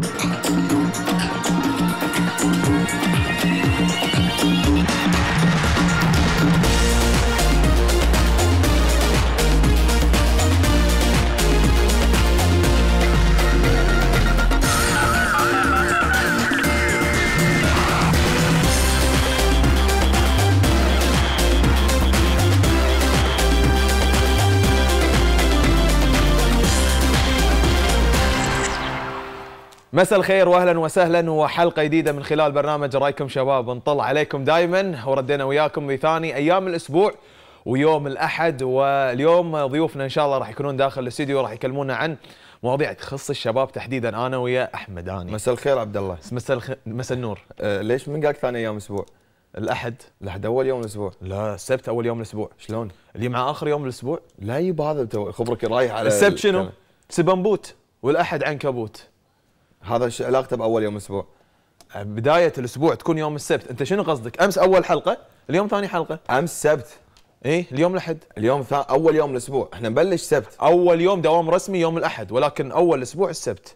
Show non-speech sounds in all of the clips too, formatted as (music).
Thank you. مساء الخير واهلا وسهلا وحلقه جديده من خلال برنامج رايكم شباب نطل عليكم دائما وردينا وياكم بثاني ايام الاسبوع ويوم الاحد واليوم ضيوفنا ان شاء الله راح يكونون داخل الاستديو راح يكلمونا عن مواضيع تخص الشباب تحديدا انا ويا احمد هاني مساء الخير عبد الله مساء الخ... مساء النور أه ليش من قالك ثاني ايام اسبوع؟ الاحد الاحد اول يوم الاسبوع لا السبت اول يوم الاسبوع شلون؟ اللي مع اخر يوم الاسبوع لا يبا هذا خبرك رايح على السبت شنو؟ سبنبوت والاحد عنكبوت هذا ش... علاقته باول يوم اسبوع؟ بدايه الاسبوع تكون يوم السبت، انت شنو قصدك؟ امس اول حلقه، اليوم ثاني حلقه. امس سبت. ايه اليوم الاحد اليوم ثا... اول يوم الاسبوع احنا نبلش سبت اول يوم دوام رسمي يوم الاحد ولكن اول اسبوع السبت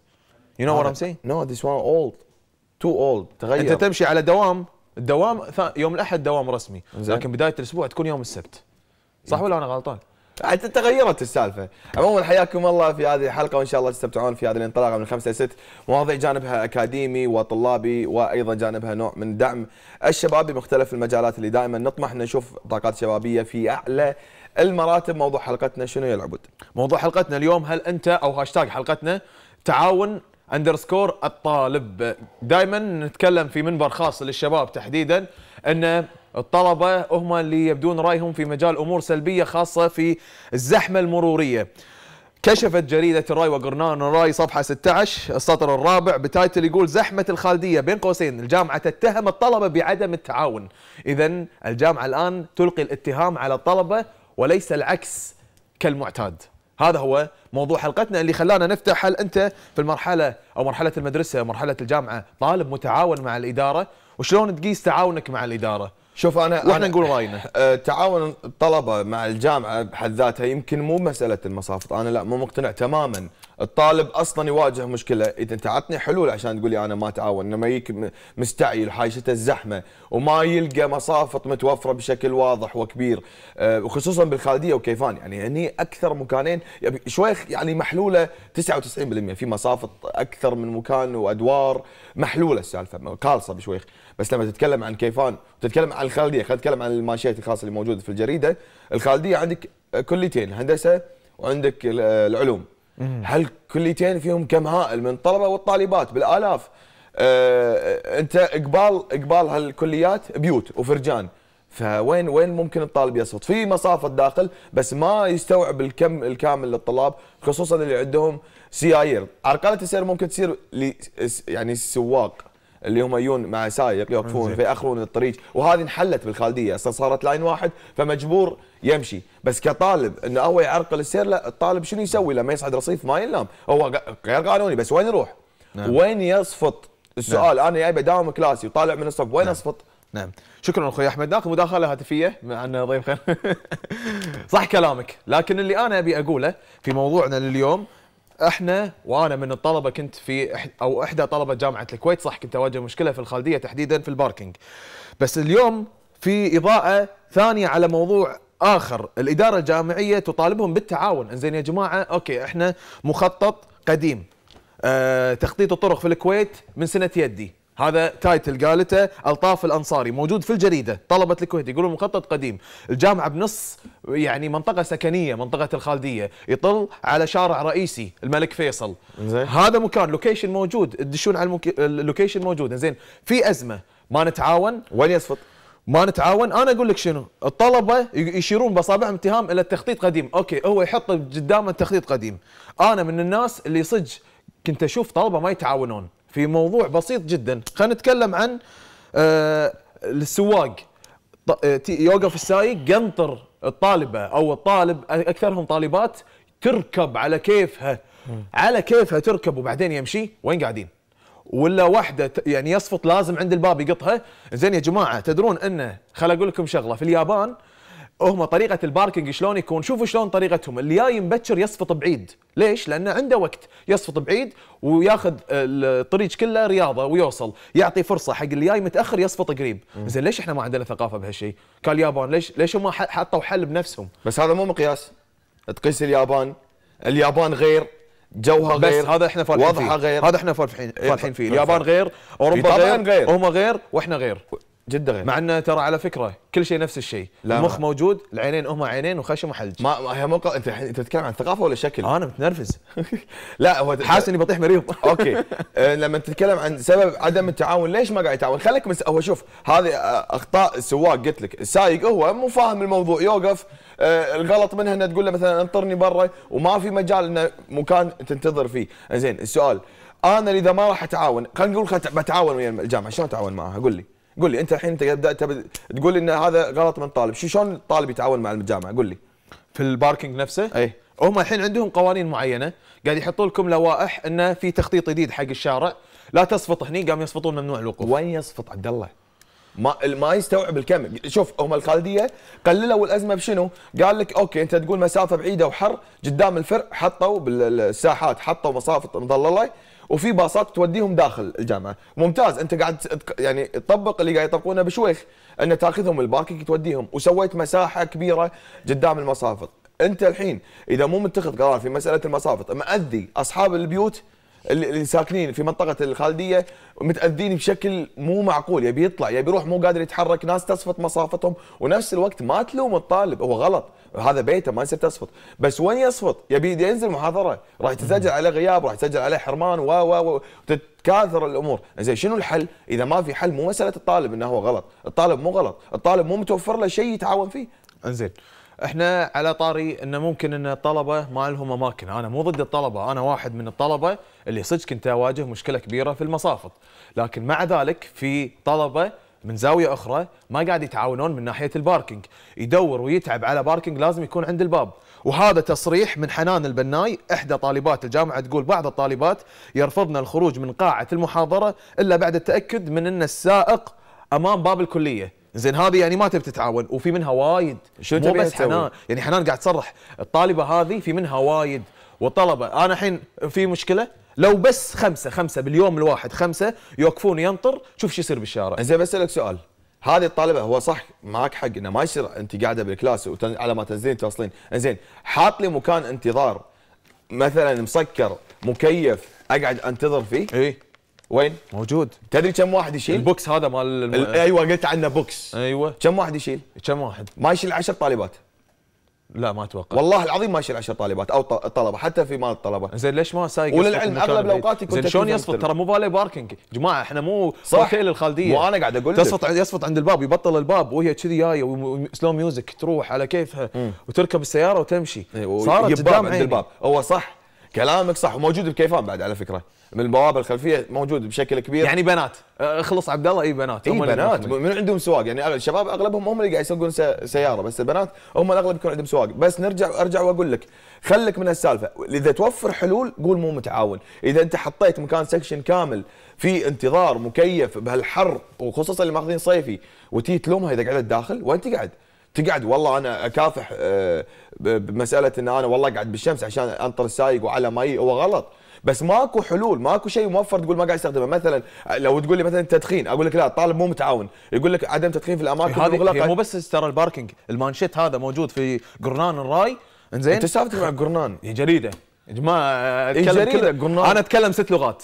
You know what I'm saying? No, this one old. Too old. تغير. انت تمشي على دوام، الدوام ثا... يوم الاحد دوام رسمي، زين. لكن بدايه الاسبوع تكون يوم السبت. صح ولا انا غلطان؟ حتى تغيرت السالفه عموما حياكم الله في هذه الحلقه وان شاء الله تستمتعون في هذه الانطلاقه من خمسة لست مواضيع جانبها اكاديمي وطلابي وايضا جانبها نوع من دعم الشباب بمختلف المجالات اللي دائما نطمح نشوف طاقات شبابيه في اعلى المراتب موضوع حلقتنا شنو يا العبد؟ موضوع حلقتنا اليوم هل انت او هاشتاج حلقتنا تعاون اندرسكور الطالب دائما نتكلم في منبر خاص للشباب تحديدا انه الطلبة هم اللي يبدون رأيهم في مجال أمور سلبية خاصة في الزحمة المرورية كشفت جريدة الراي وقرنان الراي صفحة 16 السطر الرابع بتايتل يقول زحمة الخالدية بين قوسين الجامعة تتهم الطلبة بعدم التعاون إذا الجامعة الآن تلقي الاتهام على الطلبة وليس العكس كالمعتاد هذا هو موضوع حلقتنا اللي خلانا نفتح هل أنت في المرحلة أو مرحلة المدرسة أو مرحلة الجامعة طالب متعاون مع الإدارة وشلون تقيس تعاونك مع الإدارة شوف انا واحنا نقول راينا (laughs) آه، تعاون الطلبه مع الجامعه بحد ذاتها يمكن مو مساله المصافط انا لا مو مقتنع تماما الطالب اصلا يواجه مشكله اذا انت عطني حلول عشان تقول لي انا ما تعاون لما يجيك مستعجل حاجته الزحمه وما يلقى مصافط متوفره بشكل واضح وكبير آه، وخصوصا بالخالديه وكيفان يعني هني اكثر مكانين يعني شويخ يعني محلوله 99% في مصافط اكثر من مكان وادوار محلوله السالفه خالصه بشويخ بس لما تتكلم عن كيفان وتتكلم عن الخالديه خلينا نتكلم عن الماشيات الخاصه اللي موجوده في الجريده الخالديه عندك كليتين هندسه وعندك العلوم هل كليتين فيهم كم هائل من الطلبه والطالبات بالالاف آه،, أه انت اقبال اقبال هالكليات بيوت وفرجان فوين وين ممكن الطالب يصفط في مصافة داخل بس ما يستوعب الكم الكامل للطلاب خصوصا اللي عندهم سيايير عرقله السير ممكن تصير يعني سواق اللي هم يجون مع سايق يوقفون فياخرون الطريق وهذه انحلت بالخالديه صارت لاين واحد فمجبور يمشي بس كطالب انه هو يعرقل السير لا الطالب شنو يسوي لما يصعد رصيف ما ينام هو غير قانوني بس وين يروح؟ نعم. وين يصفط؟ السؤال نعم. انا جاي بداوم كلاسي وطالع من الصف وين نعم. اصفط؟ نعم شكرا اخوي احمد ناخذ مداخله هاتفيه مع ضيف خير (laughs) صح كلامك لكن اللي انا ابي اقوله في موضوعنا لليوم احنا وانا من الطلبه كنت في او احدى طلبه جامعه الكويت صح كنت اواجه مشكله في الخالديه تحديدا في الباركينج بس اليوم في اضاءه ثانيه على موضوع اخر الاداره الجامعيه تطالبهم بالتعاون انزين يا جماعه اوكي احنا مخطط قديم أه تخطيط الطرق في الكويت من سنه يدي هذا تايتل قالته الطاف الانصاري موجود في الجريده طلبه الكويت يقولون مخطط قديم الجامعه بنص يعني منطقه سكنيه منطقه الخالديه يطل على شارع رئيسي الملك فيصل زي. هذا مكان لوكيشن موجود تدشون على المك... اللوكيشن موجود زين في ازمه ما نتعاون وين يصفط ما نتعاون انا اقول لك شنو الطلبه يشيرون باصابعهم اتهام الى التخطيط قديم اوكي هو يحط قدامه تخطيط قديم انا من الناس اللي صدق كنت اشوف طلبه ما يتعاونون في موضوع بسيط جدا خلينا نتكلم عن آه، السواق آه، يوقف السايق قنطر الطالبه او الطالب اكثرهم طالبات تركب على كيفها على كيفها تركب وبعدين يمشي وين قاعدين ولا واحده يعني يصفط لازم عند الباب يقطها زين يا جماعه تدرون انه خل اقول لكم شغله في اليابان هم طريقه الباركينج شلون يكون شوفوا شلون طريقتهم اللي جاي مبكر يصفط بعيد ليش لانه عنده وقت يصفط بعيد وياخذ الطريق كله رياضه ويوصل يعطي فرصه حق اللي جاي متاخر يصفط قريب زين ليش احنا ما عندنا ثقافه بهالشيء قال اليابان ليش ليش هم حطوا حل بنفسهم بس هذا مو مقياس تقيس اليابان اليابان غير جوها بس غير هذا احنا فالحين فيه. غير هذا احنا فالحين فالحين إيه، فيه اليابان غير اوروبا غير, غير. هم غير واحنا غير جدا غير مع انه ترى على فكره كل شيء نفس الشيء المخ ما. موجود العينين هم عينين وخشم وحلج ما هي مو انت انت تتكلم عن ثقافه ولا شكل انا متنرفز (laughs) لا هو حاسس اني بطيح مريض (laughs) اوكي آه، لما تتكلم عن سبب عدم التعاون ليش ما قاعد يتعاون خليك مس... هو شوف هذه آه، اخطاء السواق قلت لك السايق هو مو فاهم الموضوع يوقف آه الغلط منها انه تقول له مثلا انطرني برا وما في مجال انه مكان تنتظر فيه زين السؤال انا اذا ما راح اتعاون خلينا نقول بتعاون ويا الجامعه شلون اتعاون معها قول لي قول لي انت الحين انت بدات تقول ان هذا غلط من طالب شو شلون الطالب يتعاون مع الجامعه قول لي في الباركينج نفسه اي هم الحين عندهم قوانين معينه قاعد يحطوا لكم لوائح انه في تخطيط جديد حق الشارع لا تصفط هني قام يصفطون ممنوع الوقوف وين يصفط عبد الله ما ما يستوعب الكم شوف هم الخالديه قللوا الازمه بشنو قال لك اوكي انت تقول مسافه بعيده وحر قدام الفرق حطوا بالساحات حطوا مصافط مظلله وفي باصات توديهم داخل الجامعه ممتاز انت قاعد يعني تطبق اللي قاعد يطبقونه بشويخ انه تاخذهم الباركينج توديهم وسويت مساحه كبيره قدام المصافط انت الحين اذا مو متخذ قرار في مساله المصافط مأذي اصحاب البيوت اللي ساكنين في منطقه الخالديه متاذين بشكل مو معقول يبي يطلع يبي يروح مو قادر يتحرك ناس تصفط مصافتهم ونفس الوقت ما تلوم الطالب هو غلط هذا بيته ما يصير تصفط بس وين يصفط يبي ينزل محاضره راح يتسجل عليه غياب راح يتسجل عليه حرمان و و وتتكاثر الامور زين شنو الحل اذا ما في حل مو مساله الطالب انه هو غلط الطالب مو غلط الطالب مو متوفر له شيء يتعاون فيه انزين احنا على طاري انه ممكن ان الطلبه ما لهم اماكن، انا مو ضد الطلبه، انا واحد من الطلبه اللي صدق كنت اواجه مشكله كبيره في المصافط، لكن مع ذلك في طلبه من زاويه اخرى ما قاعد يتعاونون من ناحيه الباركينج، يدور ويتعب على باركينج لازم يكون عند الباب، وهذا تصريح من حنان البناي احدى طالبات الجامعه تقول بعض الطالبات يرفضن الخروج من قاعه المحاضره الا بعد التاكد من ان السائق امام باب الكليه، زين هذه يعني ما تبي تتعاون وفي منها وايد شو مو بس تسوي؟ حنان يعني حنان قاعد تصرح الطالبه هذه في منها وايد وطلبه انا الحين في مشكله لو بس خمسه خمسه باليوم الواحد خمسه يوقفون ينطر شوف شو يصير بالشارع زين بسالك سؤال هذه الطالبه هو صح معك حق انه ما يصير انت قاعده بالكلاس على ما تنزلين توصلين، زين حاط لي مكان انتظار مثلا مسكر مكيف اقعد انتظر فيه؟ اي وين؟ موجود تدري كم واحد يشيل؟ البوكس هذا مال الم... ايوه قلت عنه بوكس ايوه كم واحد يشيل؟ كم واحد؟ ما يشيل 10 طالبات لا ما اتوقع والله العظيم ما يشيل 10 طالبات او طلبه حتى في مال الطلبه زين ليش ما سايق وللعلم اغلب الاوقات يكون زين شلون يصفط ترى مو بالي باركينج جماعه احنا مو اوتيل الخالديه وانا قاعد اقول لك يصفط عند الباب يبطل الباب وهي كذي جايه سلو ميوزك تروح على كيفها وتركب السياره وتمشي إيه، صارت قدام عند الباب هو صح كلامك صح وموجود بكيفان بعد على فكره من البوابه الخلفيه موجود بشكل كبير يعني بنات اخلص أه، عبد الله اي بنات اي بنات من عندهم سواق يعني الشباب اغلبهم هم اللي قاعد يسوقون سياره بس البنات هم الاغلب يكون عندهم سواق بس نرجع ارجع واقول لك خلك من السالفه اذا توفر حلول قول مو متعاون اذا انت حطيت مكان سكشن كامل في انتظار مكيف بهالحر وخصوصا اللي ماخذين صيفي وتي تلومها اذا قعدت داخل وين تقعد؟ تقعد والله انا اكافح أه، بمساله ان انا والله قاعد بالشمس عشان انطر السايق وعلى ماي هو غلط بس ماكو حلول ماكو شيء موفر تقول ما قاعد يستخدمه مثلا لو تقول لي مثلا التدخين اقول لك لا الطالب مو متعاون يقول لك عدم تدخين في الاماكن المغلقه مو بس ترى الباركينج المانشيت هذا موجود في قرنان الراي انزين انت سالفتك مع قرنان هي جريده يا جماعه إيه، اتكلم كذا انا اتكلم ست لغات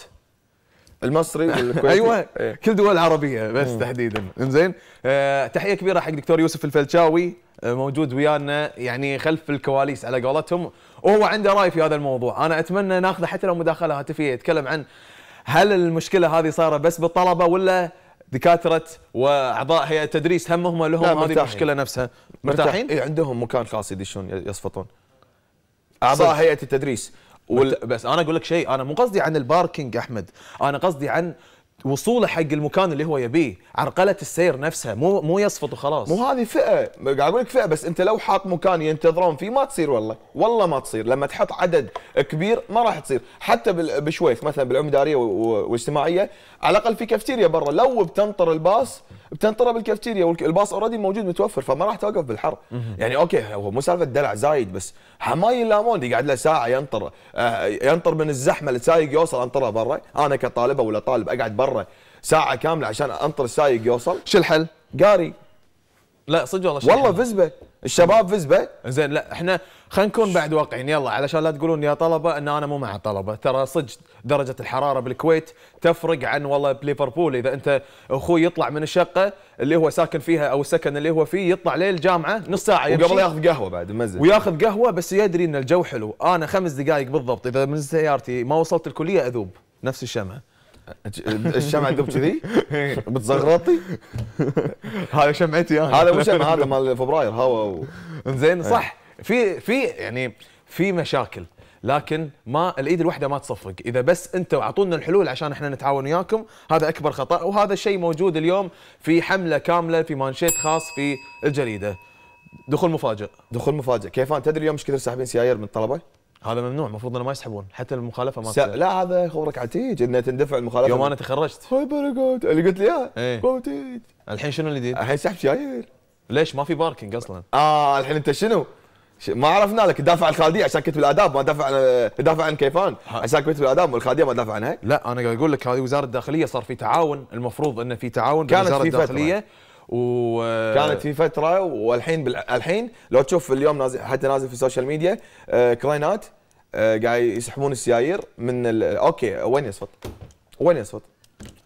المصري والكويتي ايوه إيه. كل دول عربيه بس تحديدا انزين آه، تحيه كبيره حق دكتور يوسف الفلشاوي آه، موجود ويانا يعني خلف الكواليس على قولتهم وهو عنده راي في هذا الموضوع انا اتمنى ناخذه حتى لو مداخله هاتفيه يتكلم عن هل المشكله هذه صايره بس بالطلبه ولا دكاتره واعضاء هيئه التدريس هم هم لهم هذه المشكله نفسها مرتاحين إيه اي عندهم مكان خاص يدشون يصفطون اعضاء هيئه التدريس وال... بس انا اقول لك شيء انا مو قصدي عن الباركينج احمد انا قصدي عن وصوله حق المكان اللي هو يبيه عرقله السير نفسها مو مو يصفط وخلاص مو هذه فئه قاعد اقول لك فئه بس انت لو حاط مكان ينتظرون فيه ما تصير والله والله ما تصير لما تحط عدد كبير ما راح تصير حتى بالشويف مثلا بالعمداريه والاجتماعيه على الاقل في كافتيريا برا لو بتنطر الباص بتنطرب بالكافتيريا والباص اوريدي موجود متوفر فما راح توقف بالحر يعني اوكي هو مو سالفه دلع زايد بس حماي اللامون يقعد له ساعه ينطر آه، ينطر من الزحمه السايق يوصل انطره برا انا كطالبه ولا طالب اقعد برا ساعه كامله عشان انطر السايق يوصل شو الحل؟ قاري لا صدق والله شيء والله يعني؟ فزبه الشباب فزبه زين لا احنا خلينا نكون بعد واقعين يلا علشان لا تقولون يا طلبه ان انا مو مع الطلبه ترى صدق درجه الحراره بالكويت تفرق عن والله بليفربول اذا انت اخوي يطلع من الشقه اللي هو ساكن فيها او السكن اللي هو فيه يطلع الجامعه نص ساعه يمشي وقبل ياخذ قهوه بعد مزج وياخذ قهوه بس يدري ان الجو حلو انا خمس دقائق بالضبط اذا من سيارتي ما وصلت الكليه اذوب نفس الشمعه الشمعه دوب كذي (laughs) بتزغرطي هذا شمعتي انا هذا مو شمع هذا مال فبراير هواء زين إيه. صح في في يعني في مشاكل لكن ما الايد الواحده ما تصفق اذا بس انتم اعطونا الحلول عشان احنا نتعاون وياكم هذا اكبر خطا وهذا الشيء موجود اليوم في حمله كامله في مانشيت خاص في الجريده دخول مفاجئ دخول مفاجئ كيفان تدري اليوم ايش كثر ساحبين سيايير من الطلبه هذا ممنوع المفروض انه ما يسحبون حتى المخالفه ما س... لا هذا خبرك عتيج انه تندفع المخالفه يوم انا تخرجت هاي برقوت اللي قلت لي اياه إيه. الحين شنو الجديد؟ الحين سحب شايل ليش ما في باركنج اصلا؟ اه الحين انت شنو؟ ما عرفنا لك دافع عن الخالديه عشان كتب الاداب ما دافع عن آه، دافع عن كيفان عشان كتب الاداب والخالديه ما دافع عنها لا انا قاعد اقول لك هذه وزاره الداخليه صار في تعاون المفروض انه في تعاون بين وزاره الداخليه فترة. و آه، كانت في فتره والحين بال... الحين لو تشوف اليوم نازل حتى نازل في السوشيال ميديا آه، كلاينات آه، قاعد يسحبون السيايير من ال... اوكي وين يصفط؟ وين يصفط؟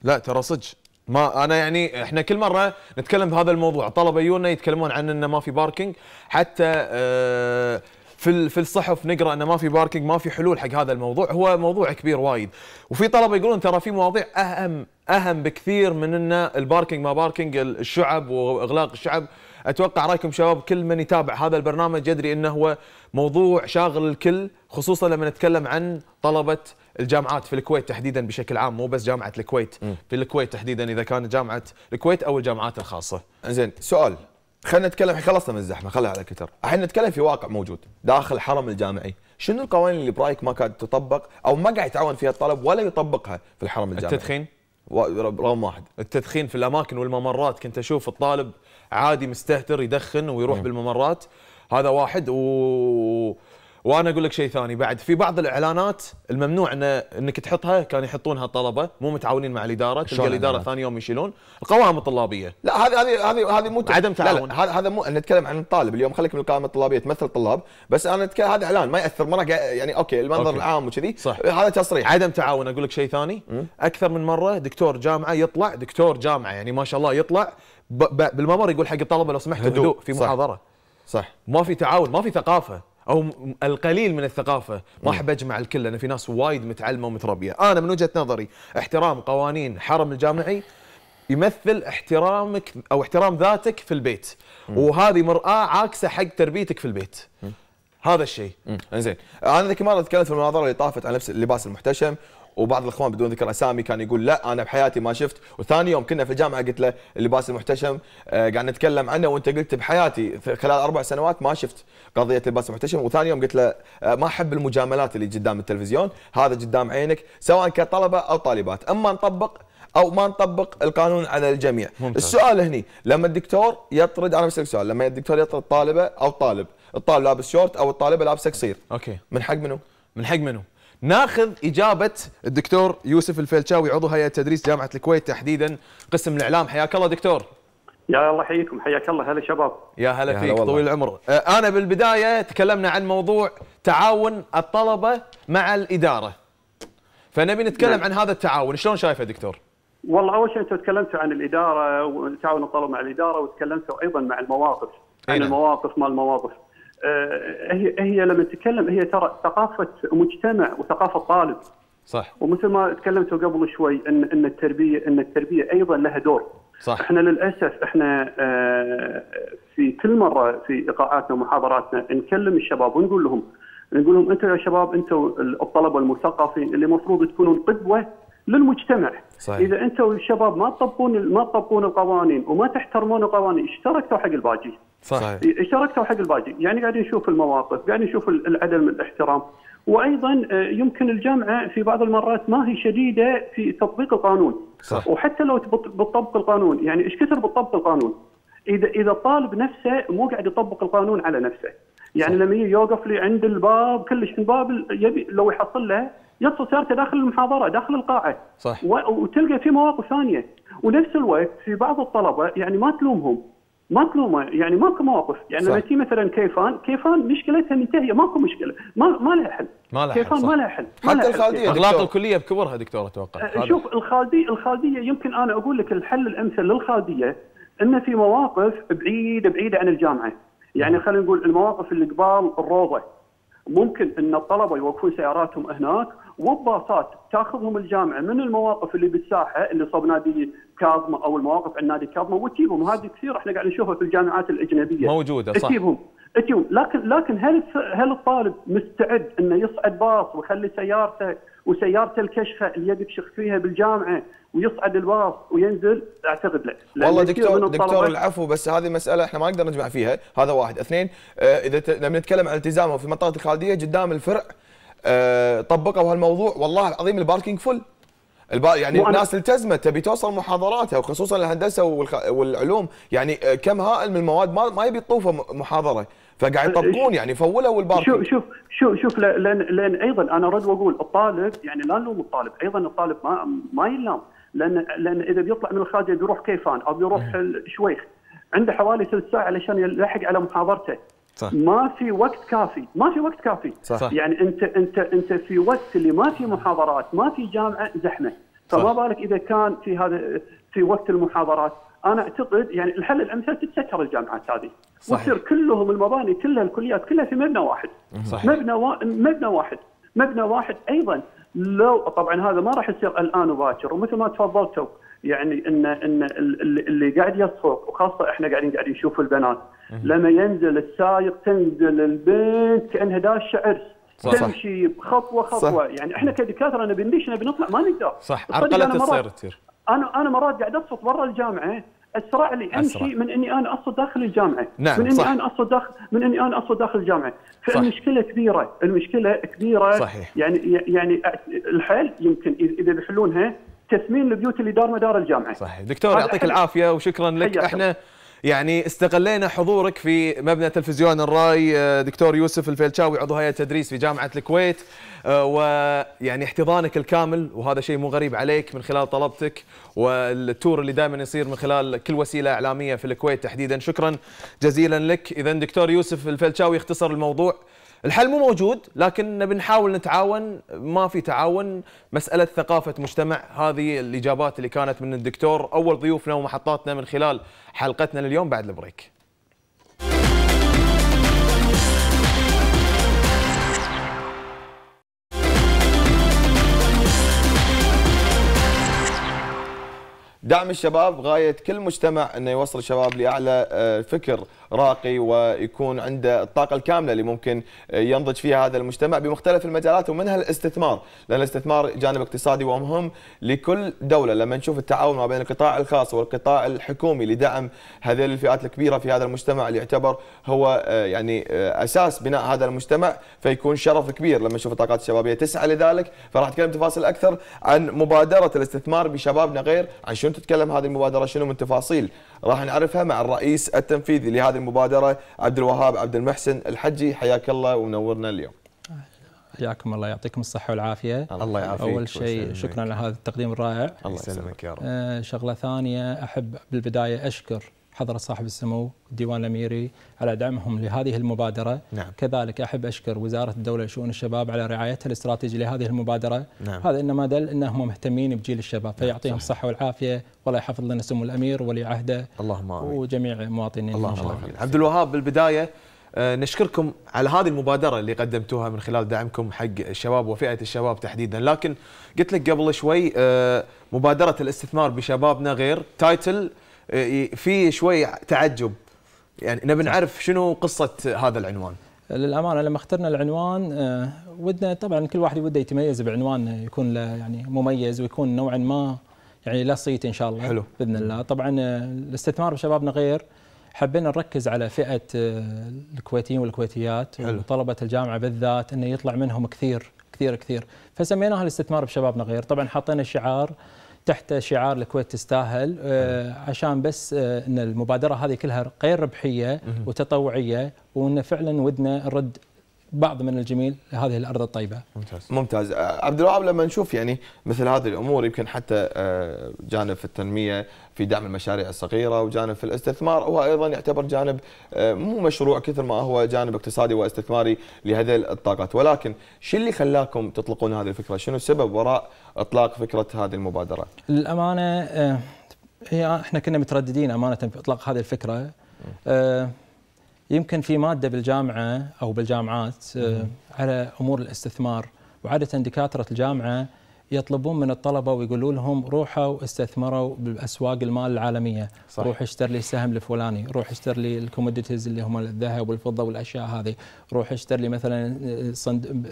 لا ترى صدق ما انا يعني احنا كل مره نتكلم بهذا الموضوع طلبه يونا يتكلمون عن انه ما في باركينج حتى آه في في الصحف نقرا انه ما في باركينج ما في حلول حق هذا الموضوع هو موضوع كبير وايد وفي طلبه يقولون ترى في مواضيع اهم اهم بكثير من ان الباركينج ما باركينج الشعب واغلاق الشعب اتوقع رايكم شباب كل من يتابع هذا البرنامج يدري انه هو موضوع شاغل الكل خصوصا لما نتكلم عن طلبه الجامعات في الكويت تحديدا بشكل عام مو بس جامعه الكويت م. في الكويت تحديدا اذا كانت جامعه الكويت او الجامعات الخاصه زين سؤال خلينا نتكلم خلصنا من الزحمه خليها على كتر الحين نتكلم في واقع موجود داخل الحرم الجامعي شنو القوانين اللي برايك ما كانت تطبق او ما قاعد يتعاون فيها الطلب ولا يطبقها في الحرم الجامعي التدخين رقم واحد التدخين في الاماكن والممرات كنت اشوف الطالب عادي مستهتر يدخن ويروح م. بالممرات هذا واحد و وانا اقول لك شيء ثاني بعد في بعض الاعلانات الممنوع ان انك تحطها كان يحطونها الطلبه مو متعاونين مع الاداره تلقى الاداره يعني؟ ثاني يوم يشيلون القوائم الطلابيه لا هذه هذه هذه هذه مو عدم تعاون هذا هذا مو نتكلم عن الطالب اليوم خليك من القائمه الطلابيه تمثل الطلاب بس انا أتكلم هذا اعلان ما ياثر مره يعني اوكي المنظر أوكي. العام وكذي هذا تصريح عدم تعاون اقول لك شيء ثاني م? اكثر من مره دكتور جامعه يطلع دكتور جامعه يعني ما شاء الله يطلع بالممر يقول حق الطلبه لو سمحتوا هدوء في محاضره صح ما في تعاون ما في ثقافه او القليل من الثقافه ما احب اجمع الكل لان في ناس وايد متعلمه ومتربيه انا من وجهه نظري احترام قوانين حرم الجامعي يمثل احترامك او احترام ذاتك في البيت وهذه مراه عاكسه حق تربيتك في البيت هذا الشيء انزين انا ذيك المره تكلمت في المناظره اللي طافت عن لبس اللباس المحتشم وبعض الاخوان بدون ذكر اسامي كان يقول لا انا بحياتي ما شفت وثاني يوم كنا في الجامعه قلت له اللباس المحتشم آه، قاعد نتكلم عنه وانت قلت بحياتي خلال اربع سنوات ما شفت قضيه اللباس المحتشم وثاني يوم قلت له آه، ما احب المجاملات اللي قدام التلفزيون هذا قدام عينك سواء كطلبه او طالبات اما نطبق او ما نطبق القانون على الجميع ممتاز. السؤال هني لما الدكتور يطرد انا بسالك سؤال لما الدكتور يطرد طالبه او طالب الطالب لابس شورت او الطالبه لابسه قصير اوكي من حق منو من حق منو ناخذ اجابه الدكتور يوسف الفلشاوي عضو هيئه تدريس جامعه الكويت تحديدا قسم الاعلام حياك الله دكتور يا الله حييكم حياك الله هلا شباب يا هلا فيك هلا طويل العمر آه، انا بالبدايه تكلمنا عن موضوع تعاون الطلبه مع الاداره فنبي نتكلم نعم. عن هذا التعاون شلون شايفه دكتور والله اول شيء انتم تكلمتوا عن الاداره وتعاون الطلبه مع الاداره وتكلمتوا ايضا مع المواقف عن نعم. المواقف ما المواقف آه، هي هي لما تتكلم هي ترى ثقافه مجتمع وثقافه طالب صح ومثل ما تكلمتوا قبل شوي ان ان التربيه ان التربيه ايضا لها دور صح احنا للاسف احنا آه، في كل مره في ايقاعاتنا ومحاضراتنا نكلم الشباب ونقول لهم نقول لهم انتم يا شباب انتم الطلبه المثقفين اللي المفروض تكونون قدوه للمجتمع صحيح. اذا انتم الشباب ما تطبقون ما تطبقون القوانين وما تحترمون القوانين اشتركوا حق الباجي صحيح شاركتوا إيه، إيه، حق الباجي يعني قاعدين نشوف المواقف قاعدين نشوف عدم الاحترام وايضا آه، يمكن الجامعه في بعض المرات ما هي شديده في تطبيق القانون صح. وحتى لو بتطبق القانون يعني ايش كثر بتطبق القانون اذا اذا الطالب نفسه مو قاعد يطبق القانون على نفسه يعني صح. لما يوقف لي عند الباب كلش من باب يبي لو يحصل له يصل سيارته داخل المحاضره داخل القاعه صح. وتلقى في مواقف ثانيه ونفس الوقت في بعض الطلبه يعني ما تلومهم ماكو يعني ماكو مواقف يعني لما تجي مثلا كيفان كيفان مشكلتها منتهيه ماكو مشكله ما ما لها حل ما لها كيفان صح. ما لها حل ما حتى الخالديه اغلاق الكليه بكبرها دكتور اتوقع أه، شوف الخالديه الخالديه يمكن انا اقول لك الحل الامثل للخالديه انه في مواقف بعيده بعيده عن الجامعه يعني خلينا نقول المواقف اللي قبال الروضه ممكن ان الطلبه يوقفون سياراتهم هناك وباصات تاخذهم الجامعه من المواقف اللي بالساحه اللي صوب نادي كاظمه او المواقف عند نادي كاظمه وتجيبهم هذه كثير احنا قاعد نشوفها في الجامعات الاجنبيه موجوده صح تجيبهم تجيبهم لكن لكن هل هل الطالب مستعد انه يصعد باص ويخلي سيارته وسيارته الكشخه اللي يدك شخ فيها بالجامعه ويصعد الباص وينزل اعتقد لا والله دكتور دكتور العفو بس هذه مساله احنا ما نقدر نجمع فيها هذا واحد اثنين آه، اذا لما نتكلم عن التزامه في منطقه الخالديه قدام الفرع آه، طبقوا هالموضوع والله العظيم الباركينج فل يعني الناس التزمت تبي توصل محاضراتها وخصوصا الهندسه والخ... والعلوم يعني آه، كم هائل من المواد ما, ما يبي تطوفه محاضره فقاعد أه، يطبقون إيه. يعني فولوا الباركينج شوف شوف شوف شوف لان لان ايضا انا ارد واقول الطالب يعني لا نلوم الطالب ايضا الطالب ما ما يلام لان لان اذا بيطلع من الخارج بيروح كيفان او بيروح شويخ عنده حوالي ثلث ساعه علشان يلحق على محاضرته صح. ما في وقت كافي ما في وقت كافي صح. يعني انت انت انت في وقت اللي ما في محاضرات ما في جامعه زحمه فما بالك اذا كان في هذا في وقت المحاضرات انا اعتقد يعني الحل الامثل تتسكر الجامعات هذه وتصير كلهم المباني كلها الكليات كلها في مبنى واحد صح. مبنى و... مبنى واحد مبنى واحد ايضا لو طبعا هذا ما راح يصير الان وباكر ومثل ما تفضلتوا يعني ان ان اللي قاعد يصفق وخاصه احنا قاعدين قاعدين نشوف البنات لما ينزل السائق تنزل البنت كانها داشه عرس صح تمشي خطوه خطوه صح يعني احنا كدكاتره نبي ندش نبي نطلع ما نقدر صح عرقله السير تصير انا انا مرات قاعد اصفق برا الجامعه اسرع لي امشي من اني انا اصل داخل الجامعه نعم من اني صح. انا اصل داخل من اني انا اصل داخل الجامعه فالمشكله صح. كبيره المشكله كبيره صحيح. يعني يعني الحل يمكن اذا بيحلونها تسمين البيوت اللي دار مدار الجامعه. صحيح، دكتور يعطيك العافيه وشكرا لك احنا يعني استغلينا حضورك في مبنى تلفزيون الراي آه، دكتور يوسف الفيلشاوي عضو هيئه تدريس في جامعه الكويت آه، ويعني احتضانك الكامل وهذا شيء مو غريب عليك من خلال طلبتك والتور اللي دائما يصير من خلال كل وسيله اعلاميه في الكويت تحديدا شكرا جزيلا لك اذا دكتور يوسف الفيلشاوي اختصر الموضوع الحل مو موجود لكن بنحاول نتعاون ما في تعاون مساله ثقافه مجتمع هذه الاجابات اللي كانت من الدكتور اول ضيوفنا ومحطاتنا من خلال حلقتنا لليوم بعد البريك دعم الشباب غاية كل مجتمع أنه يوصل الشباب لأعلى آه، فكر راقي ويكون عنده الطاقه الكامله اللي ممكن ينضج فيها هذا المجتمع بمختلف المجالات ومنها الاستثمار لان الاستثمار جانب اقتصادي ومهم لكل دوله لما نشوف التعاون ما بين القطاع الخاص والقطاع الحكومي لدعم هذه الفئات الكبيره في هذا المجتمع اللي يعتبر هو آه، يعني آه، اساس بناء هذا المجتمع فيكون شرف كبير لما نشوف الطاقات الشبابيه تسعى لذلك فراح اتكلم تفاصيل اكثر عن مبادره الاستثمار بشبابنا غير عن شنو تتكلم هذه المبادره شنو من تفاصيل راح نعرفها مع الرئيس التنفيذي لهذه المبادرة عبد الوهاب عبد المحسن الحجي حياك الله ومنورنا اليوم حياكم الله يعطيكم الصحة والعافية الله يعافيك أول شيء شكرا على هذا التقديم الرائع الله يسلمك يا رب آه، شغلة ثانية أحب بالبداية أشكر حضرة صاحب السمو الديوان الأميري على دعمهم لهذه المبادرة نعم. كذلك أحب أشكر وزارة الدولة لشؤون الشباب على رعايتها الاستراتيجية لهذه المبادرة نعم. هذا إنما دل أنهم مهتمين بجيل الشباب نعم، فيعطيهم الصحة والعافية والله يحفظ لنا سمو الأمير ولي عهده اللهم آمين وجميع مواطنين اللهم آمين عبد الوهاب بالبداية آه، نشكركم على هذه المبادرة اللي قدمتوها من خلال دعمكم حق الشباب وفئة الشباب تحديدا لكن قلت لك قبل شوي آه، مبادرة الاستثمار بشبابنا غير تايتل إيه، في شوي تعجب يعني نبي نعرف شنو قصه هذا العنوان للامانه لما اخترنا العنوان آه، ودنا طبعا كل واحد وده يتميز بعنوان يكون له يعني مميز ويكون نوعا ما يعني له صيت ان شاء الله حلو. باذن الله طبعا الاستثمار آه، بشبابنا غير حبينا نركز على فئه آه، الكويتيين والكويتيات حلو. وطلبه الجامعه بالذات انه يطلع منهم كثير كثير كثير فسميناها الاستثمار بشبابنا غير طبعا حطينا الشعار تحت شعار الكويت تستاهل آه، عشان بس آه، ان المبادره هذه كلها غير ربحيه وتطوعيه وان فعلا ودنا نرد بعض من الجميل لهذه الارض الطيبه. ممتاز. ممتاز، آه، عبد الوهاب لما نشوف يعني مثل هذه الامور يمكن حتى آه، جانب في التنميه في دعم المشاريع الصغيره وجانب في الاستثمار هو ايضا يعتبر جانب آه، مو مشروع كثر ما هو جانب اقتصادي واستثماري لهذه الطاقات، ولكن شو اللي خلاكم تطلقون هذه الفكره؟ شنو السبب وراء اطلاق فكره هذه المبادره؟ للامانه هي احنا كنا مترددين امانه في اطلاق هذه الفكره. يمكن في ماده بالجامعه او بالجامعات آه، على امور الاستثمار وعاده دكاتره الجامعه يطلبون من الطلبه ويقولوا لهم روحوا استثمروا باسواق المال العالميه، صح. روح اشتر لي السهم الفلاني، روح اشتر لي الكوموديتيز اللي هم الذهب والفضه والاشياء هذه، روح اشتر لي مثلا آه،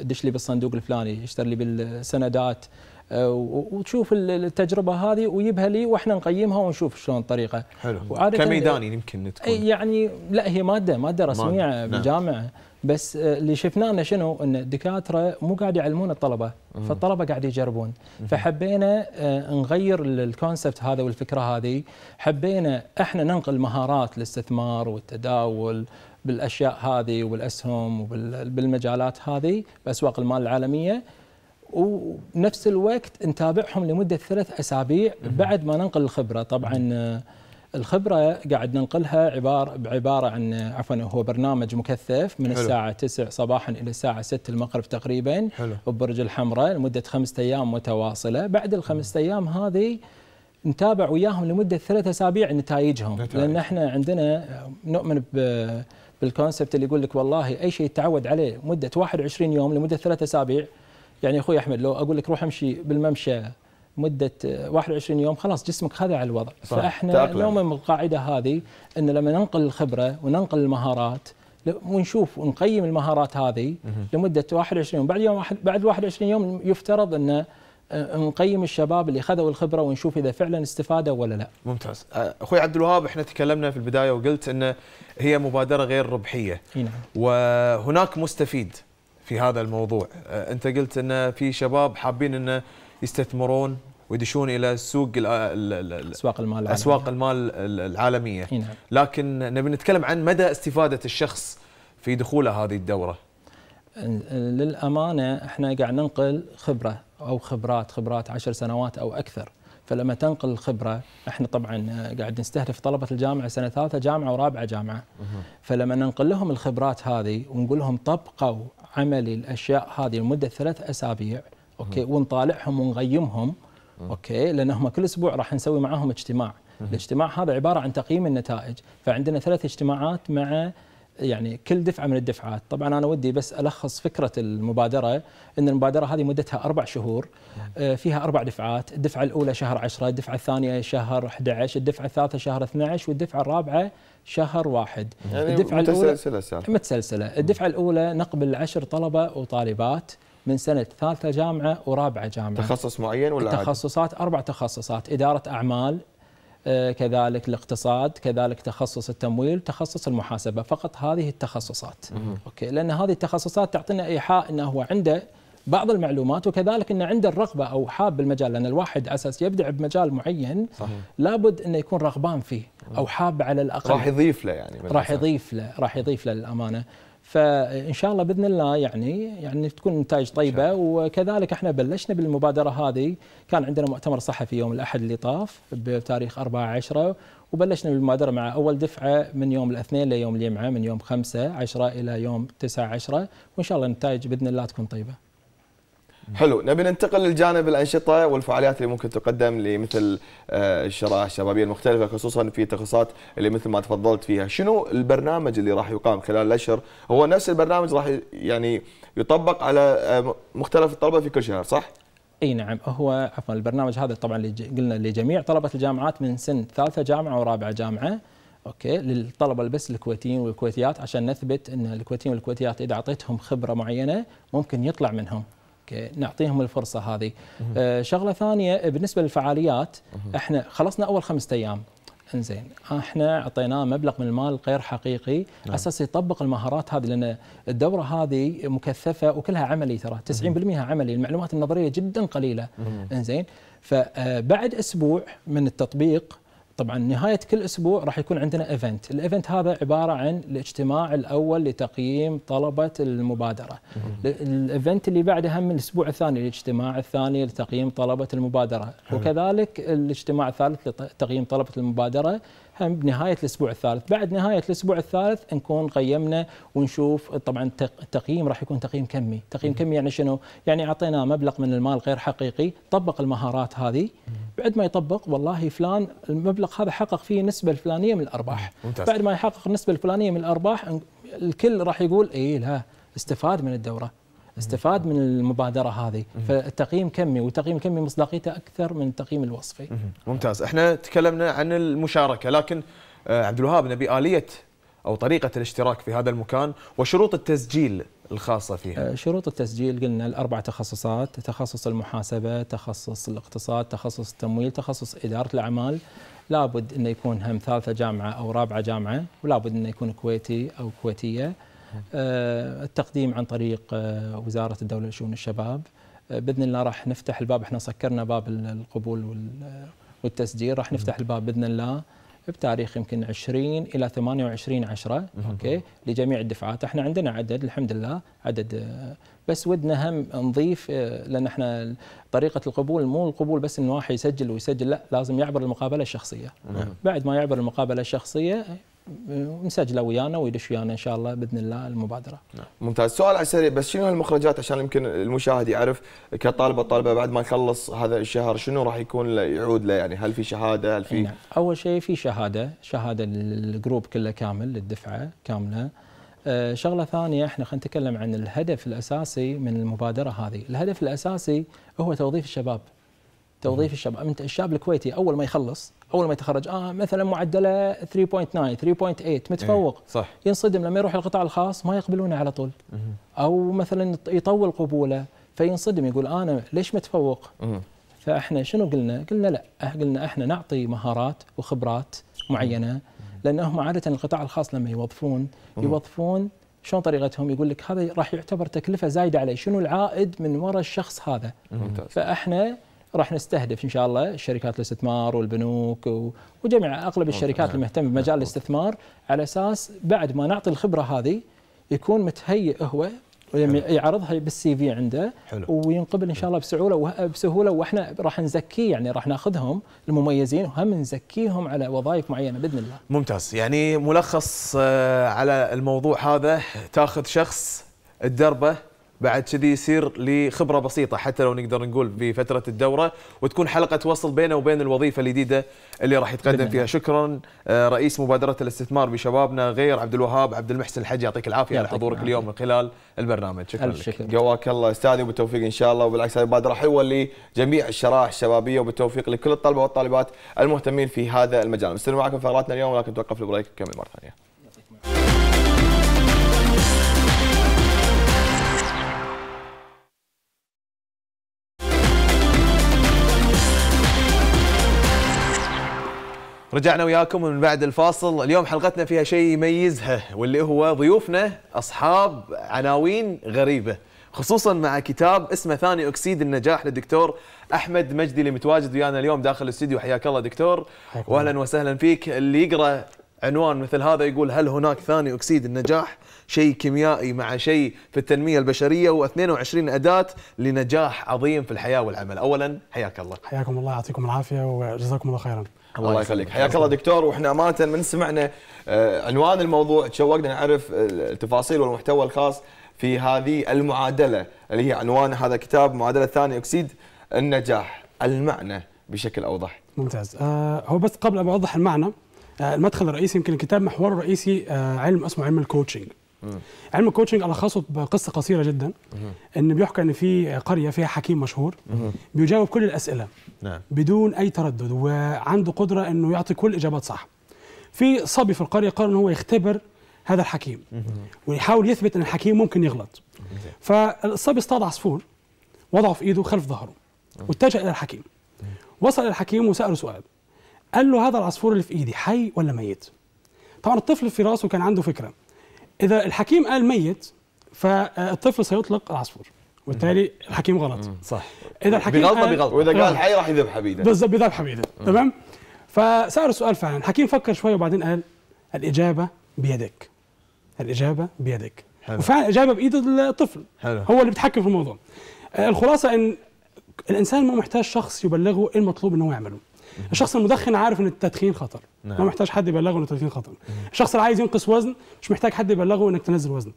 دش لي بالصندوق الفلاني، اشتر لي بالسندات، آه، وتشوف التجربه هذه ويبها لي واحنا نقيمها ونشوف شلون الطريقه حلو كميداني يمكن تكون يعني لا هي ماده ماده رسميه مادة. بالجامعه نعم. بس آه، اللي شفناه انه شنو ان الدكاتره مو قاعد يعلمون الطلبه فالطلبه قاعد يجربون فحبينا آه، نغير الكونسبت هذا والفكره هذه حبينا احنا ننقل مهارات الاستثمار والتداول بالاشياء هذه والاسهم وبالمجالات هذه باسواق المال العالميه ونفس الوقت نتابعهم لمده ثلاث اسابيع بعد ما ننقل الخبره طبعا الخبره قاعد ننقلها عباره بعباره عن عفوا هو برنامج مكثف من حلو. الساعه 9 صباحا الى الساعه 6 المغرب تقريبا حلو. وبرج الحمراء لمده خمسة ايام متواصله بعد الخمسة ايام هذه نتابع وياهم لمده ثلاث اسابيع نتائجهم نتائج. لان احنا عندنا نؤمن بالكونسبت اللي يقول لك والله اي شيء تعود عليه مده 21 يوم لمده ثلاث اسابيع يعني اخوي احمد لو اقول لك روح امشي بالممشى مده 21 آه، يوم خلاص جسمك خذ على الوضع صح. فاحنا نؤمن بالقاعده هذه ان لما ننقل الخبره وننقل المهارات ونشوف ونقيم المهارات هذه لمده 21 يوم بعد يوم بعد 21 يوم يفترض ان آه، نقيم الشباب اللي خذوا الخبره ونشوف اذا فعلا استفادوا ولا لا. ممتاز. آه، اخوي عبد الوهاب احنا تكلمنا في البدايه وقلت ان هي مبادره غير ربحيه. نعم. وهناك مستفيد في هذا الموضوع آه، انت قلت ان في شباب حابين ان يستثمرون ويدشون الى سوق اسواق المال العالمية. اسواق المال العالميه نعم. لكن نبي نتكلم عن مدى استفاده الشخص في دخوله هذه الدوره للامانه احنا قاعد ننقل خبره او خبرات خبرات عشر سنوات او اكثر فلما تنقل الخبره احنا طبعا قاعد نستهدف طلبه الجامعه سنه ثالثه جامعه ورابعه جامعه فلما ننقل لهم الخبرات هذه ونقول لهم طبقوا عملي الاشياء هذه لمده ثلاث اسابيع اوكي ونطالعهم ونقيمهم اوكي لان هم كل اسبوع راح نسوي معاهم اجتماع الاجتماع هذا عباره عن تقييم النتائج فعندنا ثلاث اجتماعات مع يعني كل دفعه من الدفعات طبعا انا ودي بس الخص فكره المبادره ان المبادره هذه مدتها اربع شهور آه، فيها اربع دفعات الدفعه الاولى شهر 10 الدفعه الثانيه شهر 11 الدفعه الثالثه شهر 12 والدفعه الرابعه شهر واحد يعني الدفعة الأولى متسلسلة متسلسلة الدفعة الأولى نقبل عشر طلبة وطالبات من سنة ثالثة جامعة ورابعة جامعة تخصص معين ولا تخصصات أربع تخصصات إدارة أعمال آه، كذلك الاقتصاد كذلك تخصص التمويل تخصص المحاسبة فقط هذه التخصصات أوكي لأن هذه التخصصات تعطينا إيحاء أنه هو عنده بعض المعلومات وكذلك أن عنده الرغبة أو حاب المجال لأن الواحد أساس يبدع بمجال معين صحيح. لابد أنه يكون رغبان فيه أو حاب على الأقل راح يضيف له يعني راح يضيف له راح يضيف له للأمانة فان شاء الله باذن الله يعني يعني تكون نتائج طيبه وكذلك احنا بلشنا بالمبادره هذه كان عندنا مؤتمر صحفي يوم الاحد اللي طاف بتاريخ 4 10 وبلشنا بالمبادره مع اول دفعه من يوم الاثنين ليوم الجمعه من يوم 5 10 الى يوم 9 10 وان شاء الله النتائج باذن الله تكون طيبه حلو نبي ننتقل للجانب الانشطه والفعاليات اللي ممكن تقدم لمثل آه، الشرائح الشبابيه المختلفه خصوصا في تخصصات اللي مثل ما تفضلت فيها شنو البرنامج اللي راح يقام خلال الاشهر هو نفس البرنامج راح يعني يطبق على آه، مختلف الطلبه في كل شهر صح اي نعم هو عفوا البرنامج هذا طبعا اللي قلنا لجميع طلبه الجامعات من سن ثالثه جامعه ورابعه جامعه اوكي للطلبه بس الكويتيين والكويتيات عشان نثبت ان الكويتيين والكويتيات اذا اعطيتهم خبره معينه ممكن يطلع منهم نعطيهم الفرصه هذه آه، شغله ثانيه بالنسبه للفعاليات احنا خلصنا اول خمسة ايام انزين احنا اعطيناه مبلغ من المال غير حقيقي نعم. اساس يطبق المهارات هذه لان الدوره هذه مكثفه وكلها عملي ترى 90% عملي المعلومات النظريه جدا قليله انزين فبعد اسبوع من التطبيق طبعا نهايه كل اسبوع راح يكون عندنا ايفنت، الايفنت هذا عباره عن الاجتماع الاول لتقييم طلبه المبادره. الايفنت اللي بعده هم الاسبوع الثاني الاجتماع الثاني لتقييم طلبه المبادره، حلو. وكذلك الاجتماع الثالث لتقييم طلبه المبادره هم بنهايه الاسبوع الثالث، بعد نهايه الاسبوع الثالث نكون قيمنا ونشوف طبعا التقييم راح يكون تقييم كمي، تقييم كمي يعني شنو؟ يعني اعطيناه مبلغ من المال غير حقيقي، طبق المهارات هذه بعد ما يطبق والله فلان المبلغ هذا حقق فيه نسبه الفلانيه من الارباح، ممتاز. بعد ما يحقق النسبه الفلانيه من الارباح الكل راح يقول اي لا استفاد من الدوره، استفاد من المبادره هذه فالتقييم كمي والتقييم الكمي مصداقيته اكثر من التقييم الوصفي ممتاز احنا تكلمنا عن المشاركه لكن آه، عبد الوهاب نبي اليه او طريقه الاشتراك في هذا المكان وشروط التسجيل الخاصة فيها؟ آه، شروط التسجيل قلنا الأربع تخصصات تخصص المحاسبة تخصص الاقتصاد تخصص التمويل تخصص إدارة الأعمال لابد أنه يكون هم ثالثة جامعة أو رابعة جامعة ولابد أنه يكون كويتي أو كويتية آه، التقديم عن طريق آه، وزاره الدوله لشؤون الشباب آه، باذن الله راح نفتح الباب احنا سكرنا باب القبول والتسجيل راح نفتح الباب باذن الله بتاريخ يمكن 20 الى 28 10 اوكي لجميع الدفعات احنا عندنا عدد الحمد لله عدد بس ودنا هم نضيف لان احنا طريقه القبول مو القبول بس ان واحد يسجل ويسجل لا لازم يعبر المقابله الشخصيه نعم. بعد ما يعبر المقابله الشخصيه مسجله ويانا ويدش ويانا ان شاء الله باذن الله المبادره. نعم. ممتاز، سؤال على السريع بس شنو المخرجات عشان يمكن المشاهد يعرف كطالبه طالبه بعد ما يخلص هذا الشهر شنو راح يكون يعود له يعني هل في شهاده هل في نعم. اول شيء في شهاده، شهاده للجروب كله كامل للدفعه كامله. أه شغله ثانيه احنا خلينا نتكلم عن الهدف الاساسي من المبادره هذه، الهدف الاساسي هو توظيف الشباب. توظيف الشباب انت الشاب الكويتي اول ما يخلص اول ما يتخرج اه مثلا معدله 3.9 3.8 متفوق إيه صح ينصدم لما يروح القطاع الخاص ما يقبلونه على طول مه. او مثلا يطول قبوله فينصدم يقول انا ليش متفوق؟ مه. فاحنا شنو قلنا؟ قلنا لا أه، قلنا احنا نعطي مهارات وخبرات معينه لانهم عاده القطاع الخاص لما يوظفون يوظفون شلون طريقتهم؟ يقول لك هذا راح يعتبر تكلفه زايده علي، شنو العائد من وراء الشخص هذا؟ ممتاز. فاحنا راح نستهدف ان شاء الله شركات الاستثمار والبنوك وجميع اغلب الشركات المهتمه بمجال الاستثمار على اساس بعد ما نعطي الخبره هذه يكون متهيئ هو يعرضها بالسي في عنده حلو. وينقبل ان شاء الله بسهوله بسهوله واحنا راح نزكيه يعني راح ناخذهم المميزين وهم نزكيهم على وظائف معينه باذن الله. ممتاز يعني ملخص آه، على الموضوع هذا تاخذ شخص تدربه بعد كذي يصير لخبره بسيطه حتى لو نقدر نقول بفتره الدوره وتكون حلقه وصل بينه وبين الوظيفه الجديده اللي راح يتقدم فيها شكرا آه، رئيس مبادره الاستثمار بشبابنا غير عبد الوهاب عبد المحسن الحج يعطيك العافيه على حضورك اليوم من خلال البرنامج شكرا لك جواك الله استاذي وبالتوفيق ان شاء الله وبالعكس هذه مبادره حلوه لجميع الشرائح الشبابيه وبالتوفيق لكل الطلبه والطالبات المهتمين في هذا المجال مستمر معكم فقراتنا اليوم ولكن توقف البريك كمل مره ثانيه رجعنا وياكم من بعد الفاصل اليوم حلقتنا فيها شيء يميزها واللي هو ضيوفنا أصحاب عناوين غريبة خصوصا مع كتاب اسمه ثاني أكسيد النجاح للدكتور أحمد مجدي اللي متواجد ويانا اليوم داخل الاستديو حياك الله دكتور وأهلا وسهلا فيك اللي يقرأ عنوان مثل هذا يقول هل هناك ثاني أكسيد النجاح شيء كيميائي مع شيء في التنمية البشرية و22 أداة لنجاح عظيم في الحياة والعمل أولا حياك الله حياكم الله يعطيكم العافية وجزاكم الله خيرا الله يخليك حياك الله دكتور واحنا امانه من سمعنا آه، عنوان الموضوع تشوقنا نعرف آه، التفاصيل والمحتوى الخاص في هذه المعادله اللي هي عنوان هذا الكتاب معادله ثاني اكسيد النجاح المعنى بشكل اوضح ممتاز آه هو بس قبل ان اوضح المعنى آه المدخل الرئيسي يمكن الكتاب محوره الرئيسي آه علم اسمه علم الكوتشنج علم الكوتشنج الخصه بقصه قصيره جدا ان بيحكى ان في قريه فيها حكيم مشهور بيجاوب كل الاسئله نعم. بدون اي تردد وعنده قدره انه يعطي كل الاجابات صح في صبي في القريه قرر ان هو يختبر هذا الحكيم ويحاول يثبت ان الحكيم ممكن يغلط فالصبي اصطاد عصفور وضعه في ايده خلف ظهره واتجه الى الحكيم وصل الى الحكيم وساله سؤال قال له هذا العصفور اللي في ايدي حي ولا ميت طبعا الطفل في راسه كان عنده فكره اذا الحكيم قال ميت فالطفل سيطلق العصفور وبالتالي الحكيم غلط صح اذا الحكيم بغلطه بغلطه واذا قال آه. حي راح يذبح حبيبه بالضبط بيذبح حبيبه تمام فسأل السؤال فعلا الحكيم فكر شويه وبعدين قال الاجابه بيدك الاجابه بيدك حلو. وفعلا الاجابه بايد الطفل حلو. هو اللي بيتحكم في الموضوع آه، الخلاصه ان الانسان ما محتاج شخص يبلغه المطلوب ان هو يعمله الشخص المدخن عارف ان التدخين خطر نعم. ما محتاج حد يبلغه ان التدخين خطر الشخص اللي عايز ينقص وزن مش محتاج حد يبلغه انك تنزل وزن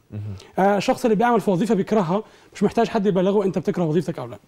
آه الشخص اللي بيعمل في وظيفه بيكرهها مش محتاج حد يبلغه انت بتكره وظيفتك او لا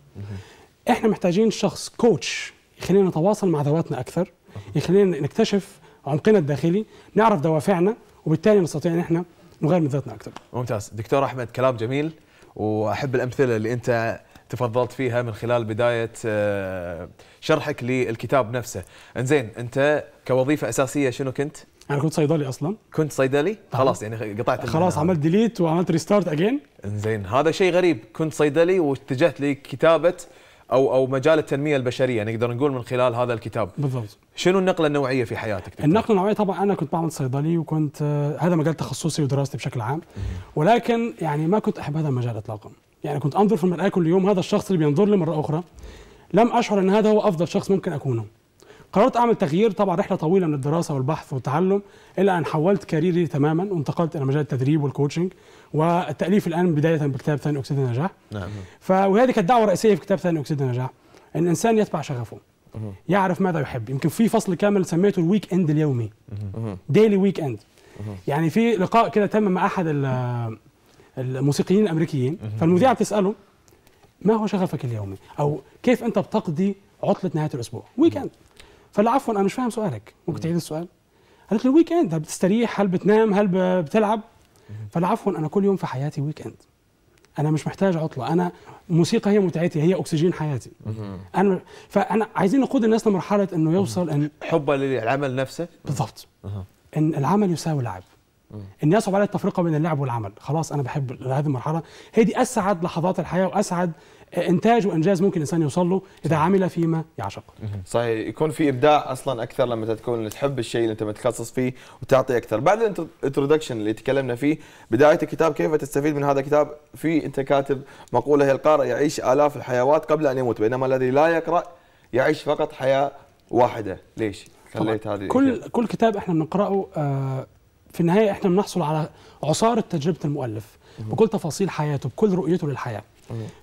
احنا محتاجين شخص كوتش يخلينا نتواصل مع ذواتنا اكثر يخلينا نكتشف عمقنا الداخلي نعرف دوافعنا وبالتالي نستطيع ان احنا نغير من ذاتنا اكثر ممتاز دكتور احمد كلام جميل واحب الامثله اللي انت تفضلت فيها من خلال بدايه آه، شرحك للكتاب نفسه انزين انت كوظيفه اساسيه شنو كنت انا كنت صيدلي اصلا كنت صيدلي نعم. خلاص يعني قطعت خلاص عملت ديليت وعملت ريستارت اجين انزين هذا شيء غريب كنت صيدلي واتجهت لكتابه او او مجال التنميه البشريه يعني نقدر نقول من خلال هذا الكتاب بالضبط شنو النقله النوعيه في حياتك دكتور؟ النقله النوعيه طبعا انا كنت بعمل صيدلي وكنت آه، هذا مجال تخصصي ودراستي بشكل عام ولكن يعني ما كنت احب هذا المجال اطلاقا يعني كنت انظر في المرآة كل يوم هذا الشخص اللي بينظر لي مرة أخرى لم أشعر أن هذا هو أفضل شخص ممكن أكونه قررت أعمل تغيير طبعا رحلة طويلة من الدراسة والبحث والتعلم الى أن حولت كاريري تماما وانتقلت إلى مجال التدريب والكوتشنج والتأليف الآن بداية بكتاب ثاني أكسيد النجاح نعم وهذه كانت الدعوة الرئيسية في كتاب ثاني أكسيد النجاح أن الإنسان يتبع شغفه يعرف ماذا يحب يمكن في فصل كامل سميته الويك اند اليومي ديلي ويك اند يعني في لقاء كده تم مع احد الموسيقيين الامريكيين فالمذيعه بتساله ما هو شغفك اليومي او كيف انت بتقضي عطله نهايه الاسبوع ويكند فلا عفوا انا مش فاهم سؤالك ممكن تعيد السؤال قالت لي ويكند هل بتستريح هل بتنام هل بتلعب فلا عفوا انا كل يوم في حياتي ويكند انا مش محتاج عطله انا موسيقى هي متعتي هي اكسجين حياتي انا فانا عايزين نقود الناس لمرحله انه يوصل ان حبه للعمل نفسه بالضبط ان العمل يساوي لعب الناس على التفرقه بين اللعب والعمل خلاص انا بحب هذه المرحله هي دي اسعد لحظات الحياه واسعد انتاج وانجاز ممكن الانسان يوصل له اذا عمل فيما يعشق صحيح يكون في ابداع اصلا اكثر لما تكون تحب الشيء اللي انت متخصص فيه وتعطي اكثر بعد الانترودكشن اللي تكلمنا فيه بدايه الكتاب كيف تستفيد من هذا الكتاب في انت كاتب مقوله هي القارئ يعيش الاف الحيوات قبل ان يموت بينما الذي لا يقرا يعيش فقط حياه واحده ليش خليت هذه كل كل كتاب احنا بنقراه آه في النهايه احنا بنحصل على عصاره تجربه المؤلف بكل تفاصيل حياته بكل رؤيته للحياه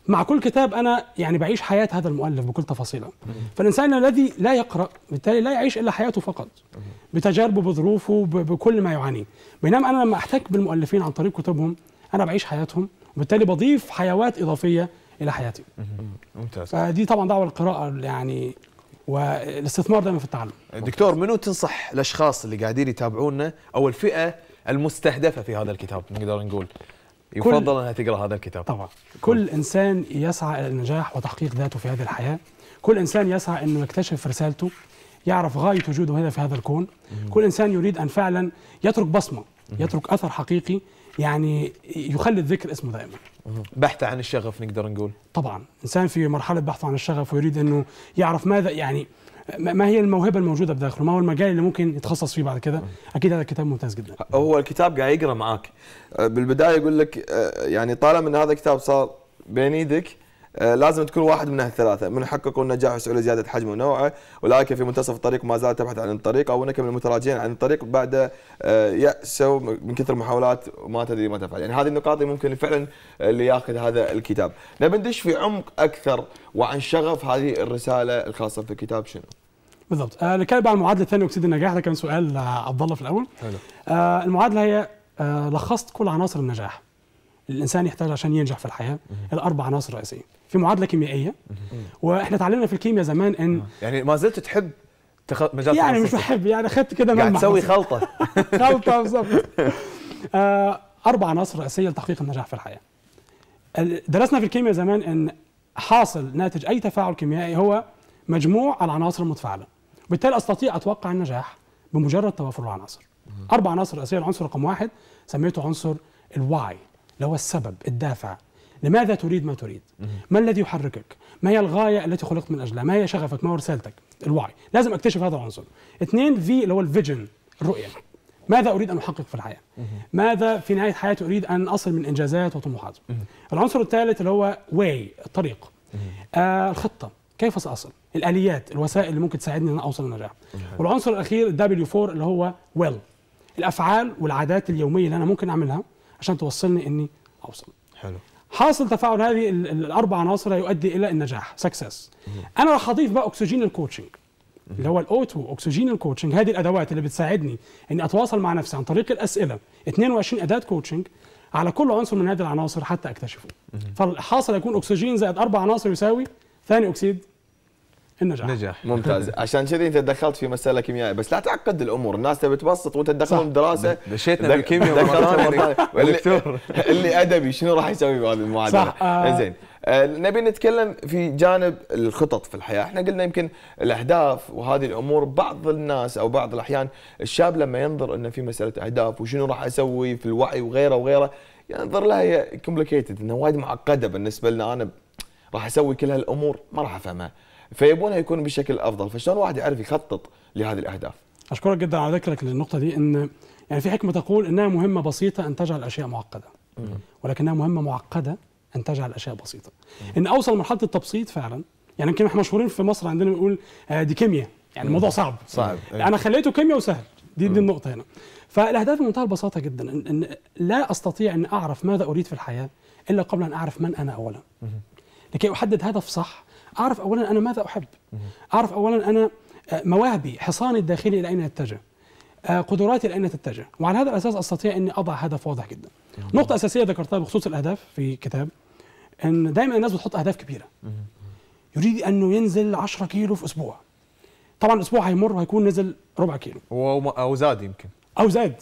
مع كل كتاب انا يعني بعيش حياه هذا المؤلف بكل تفاصيله فالانسان الذي لا يقرا بالتالي لا يعيش الا حياته فقط بتجاربه بظروفه بكل ما يعانيه بينما انا لما احتك بالمؤلفين عن طريق كتبهم انا بعيش حياتهم وبالتالي بضيف حيوات اضافيه الى حياتي ممتاز فدي طبعا دعوه القراءه يعني والاستثمار دائما في التعلم دكتور منو تنصح الاشخاص اللي قاعدين يتابعونا او الفئه المستهدفه في هذا الكتاب نقدر نقول يفضل انها تقرا هذا الكتاب طبعا كل انسان يسعى الى النجاح وتحقيق ذاته في هذه الحياه كل انسان يسعى انه يكتشف رسالته يعرف غايه وجوده هنا في هذا الكون كل انسان يريد ان فعلا يترك بصمه يترك اثر حقيقي يعني يخلي الذكر اسمه دائما بحث عن الشغف نقدر نقول طبعا انسان في مرحله بحثه عن الشغف ويريد انه يعرف ماذا يعني ما هي الموهبه الموجوده بداخله؟ ما هو المجال اللي ممكن يتخصص فيه بعد كده؟ اكيد هذا الكتاب ممتاز جدا. هو الكتاب قاعد يقرا معاك آه، بالبدايه يقول لك آه، يعني طالما ان هذا الكتاب صار بين ايدك آه، لازم تكون واحد من الثلاثه من حققوا النجاح وسعوا لزياده حجمه ونوعه ولكن في منتصف الطريق ما زالت تبحث عن الطريق او انك من المتراجعين عن الطريق بعد آه، يأسوا من كثر محاولات وما تدري ما تفعل يعني هذه النقاط اللي ممكن فعلا آه، اللي ياخذ هذا الكتاب نبي ندش في عمق اكثر وعن شغف هذه الرساله الخاصه في الكتاب شنو بالضبط آه نتكلم عن معادله ثاني اكسيد النجاح ده كان سؤال عبد الله في الاول حلو. آه المعادله هي آه لخصت كل عناصر النجاح الانسان يحتاج عشان ينجح في الحياه الاربع عناصر الرئيسيه في معادله كيميائيه واحنا تعلمنا في الكيمياء زمان ان آه. يعني ما زلت تحب مجال يعني مش بحب يعني اخذت كده قاعد تسوي خلطه (laughs) خلطه بالظبط آه، اربع عناصر رئيسيه لتحقيق النجاح في الحياه درسنا في الكيمياء زمان ان حاصل ناتج اي تفاعل كيميائي هو مجموع العناصر المتفاعله وبالتالي استطيع اتوقع النجاح بمجرد توافر العناصر اربع عناصر رئيسيه العنصر رقم واحد سميته عنصر الواي اللي هو السبب الدافع لماذا تريد ما تريد ما الذي يحركك ما هي الغايه التي خلقت من اجلها ما هي شغفك ما هو رسالتك الوعي لازم اكتشف هذا العنصر اثنين في اللي هو الفيجن الرؤيه ماذا اريد ان احقق في الحياه ماذا في نهايه حياتي اريد ان اصل من انجازات وطموحات العنصر الثالث اللي هو واي الطريق آه الخطه كيف ساصل الاليات الوسائل اللي ممكن تساعدني ان اوصل للنجاح والعنصر الاخير دبليو 4 اللي هو ويل الافعال والعادات اليوميه اللي انا ممكن اعملها عشان توصلني اني اوصل حلو حاصل تفاعل هذه الاربع عناصر هيؤدي الى النجاح سكسس انا راح اضيف بقى اكسجين الكوتشنج اللي هو الاوتو اكسجين الكوتشنج هذه الادوات اللي بتساعدني اني اتواصل مع نفسي عن طريق الاسئله 22 اداه كوتشنج على كل عنصر من هذه العناصر حتى اكتشفه فالحاصل هيكون اكسجين زائد اربع عناصر يساوي ثاني اكسيد النجاح نجاح (laughs) ممتاز عشان كذا انت دخلت في مساله كيميائيه بس لا تعقد الامور الناس تبي تبسط وانت تدخلهم دراسه دشيتنا بالكيمياء والدكتور اللي ادبي شنو راح يسوي بهذه المعادله صح آه زين آه، نبي نتكلم في جانب الخطط في الحياه احنا قلنا يمكن الاهداف وهذه الامور بعض الناس او بعض الاحيان الشاب لما ينظر انه في مساله اهداف وشنو راح اسوي في الوعي وغيره وغيره ينظر لها هي كومبليكيتد انها وايد معقده بالنسبه لنا انا راح اسوي كل هالامور ما راح افهمها فيبونها يكون بشكل افضل فشلون الواحد يعرف يخطط لهذه الاهداف اشكرك جدا على ذكرك للنقطه دي ان يعني في حكمه تقول انها مهمه بسيطه ان تجعل الاشياء معقده ولكنها مهمه معقده ان تجعل الاشياء بسيطه ان اوصل مرحله التبسيط فعلا يعني يمكن احنا مشهورين في مصر عندنا بنقول آه، دي كيمياء يعني الموضوع صعب صعب أيوة. انا خليته كيمياء وسهل دي دي النقطه هنا فالاهداف بمنتهى البساطه جدا ان لا استطيع ان اعرف ماذا اريد في الحياه الا قبل ان اعرف من انا اولا لكي احدد هدف صح اعرف اولا انا ماذا احب اعرف اولا انا آه، مواهبي حصاني الداخلي الى اين يتجه آه، قدراتي الى اين تتجه وعلى هذا الاساس استطيع اني اضع هدف واضح جدا نقطه اساسيه ذكرتها بخصوص الاهداف في كتاب ان دائما الناس بتحط اهداف كبيره يريد انه ينزل 10 كيلو في اسبوع طبعا الاسبوع هيمر وهيكون نزل ربع كيلو او زاد يمكن او زاد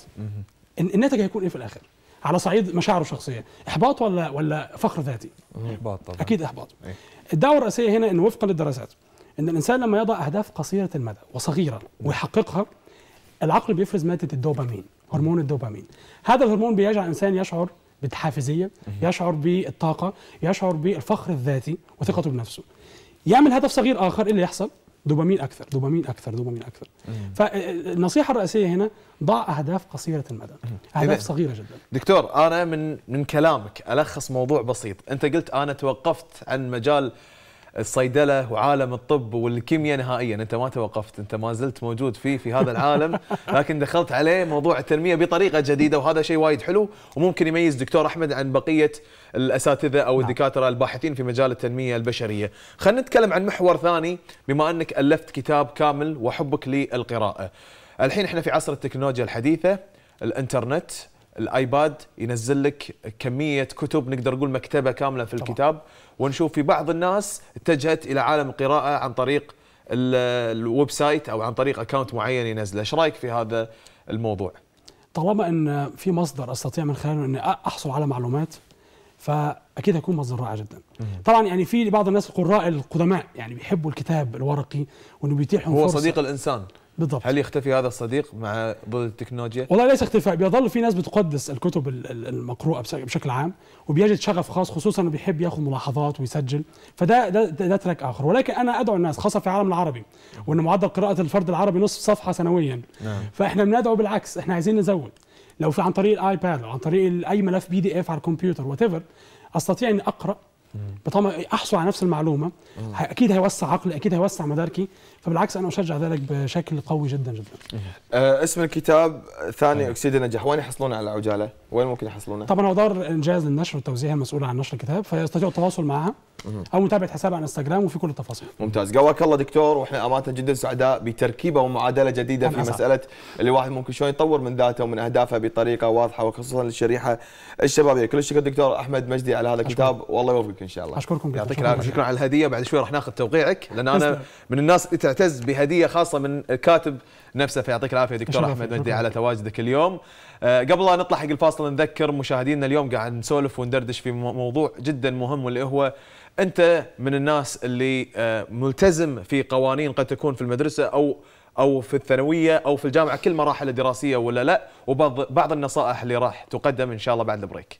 الناتج هيكون ايه في الاخر على صعيد مشاعره الشخصيه احباط ولا ولا فخر ذاتي احباط طبعا اكيد احباط إيه؟ الدعوه الرئيسيه هنا ان وفقا للدراسات ان الانسان لما يضع اهداف قصيره المدى وصغيره ويحققها العقل بيفرز ماده الدوبامين هرمون الدوبامين هذا الهرمون بيجعل الانسان يشعر بالحافزيه يشعر بالطاقه يشعر بالفخر الذاتي وثقته بنفسه يعمل هدف صغير اخر إيه اللي يحصل دوبامين اكثر دوبامين اكثر دوبامين اكثر فالنصيحه آه، آه، الرئيسيه هنا ضع اهداف قصيره المدى اهداف صغيره جدا دكتور انا من من كلامك الخص موضوع بسيط انت قلت انا توقفت عن مجال الصيدله وعالم الطب والكيمياء نهائيا انت ما توقفت انت ما زلت موجود فيه في هذا العالم (laughs) لكن دخلت عليه موضوع التنميه بطريقه جديده وهذا شيء وايد حلو وممكن يميز دكتور احمد عن بقيه الاساتذه او نعم. الدكاتره الباحثين في مجال التنميه البشريه خلينا نتكلم عن محور ثاني بما انك الفت كتاب كامل وحبك للقراءه الحين احنا في عصر التكنولوجيا الحديثه الانترنت الايباد ينزل لك كميه كتب نقدر نقول مكتبه كامله في الكتاب طبعا. ونشوف في بعض الناس اتجهت الى عالم القراءه عن طريق الويب سايت او عن طريق اكونت معين ينزله، ايش رايك في هذا الموضوع؟ طالما ان في مصدر استطيع من خلاله اني احصل على معلومات فاكيد هيكون مصدر رائع جدا. طبعا يعني في بعض الناس القراء القدماء يعني بيحبوا الكتاب الورقي وانه بيتيحهم هو فرصة. صديق الانسان بالضبط هل يختفي هذا الصديق مع بذل التكنولوجيا؟ والله ليس اختفاء بيظل في ناس بتقدس الكتب المقروءه بشكل عام وبيجد شغف خاص خصوصا انه بيحب ياخذ ملاحظات ويسجل فده ده, ده, ده تراك اخر ولكن انا ادعو الناس خاصه في العالم العربي وان معدل قراءه الفرد العربي نصف صفحه سنويا نعم. فاحنا بندعو بالعكس احنا عايزين نزود لو في عن طريق الايباد او عن طريق اي ملف بي دي اف على الكمبيوتر وات استطيع اني اقرا بطبع احصل على نفس المعلومه اكيد هيوسع عقلي اكيد هيوسع مداركي فبالعكس انا اشجع ذلك بشكل قوي جدا جدا. أه اسم الكتاب ثاني أه. اكسيد النجاح، وين يحصلون على العجاله؟ وين ممكن يحصلونه؟ طبعا هو دار انجاز للنشر والتوزيع المسؤوله عن نشر الكتاب فيستطيعوا التواصل معها او متابعه حسابها على انستغرام وفي كل التفاصيل. ممتاز، قواك الله دكتور واحنا امانه جدا سعداء بتركيبه ومعادله جديده في أسعد. مساله الواحد ممكن شلون يطور من ذاته ومن اهدافه بطريقه واضحه وخصوصا للشريحه الشبابيه، كل الشكر دكتور احمد مجدي على هذا الكتاب والله يوفقك ان شاء الله. اشكركم يعطيك العافيه، شكرا على الهديه بعد شوي راح ناخذ توقيعك لان انا من الناس تعتز بهديه خاصه من الكاتب نفسه فيعطيك العافيه دكتور احمد مجدي على تواجدك اليوم آه، قبل لا نطلع حق الفاصل نذكر مشاهدينا اليوم قاعد نسولف وندردش في موضوع جدا مهم واللي هو انت من الناس اللي آه، ملتزم في قوانين قد تكون في المدرسه او او في الثانويه او في الجامعه كل مراحل الدراسيه ولا لا وبعض النصائح اللي راح تقدم ان شاء الله بعد البريك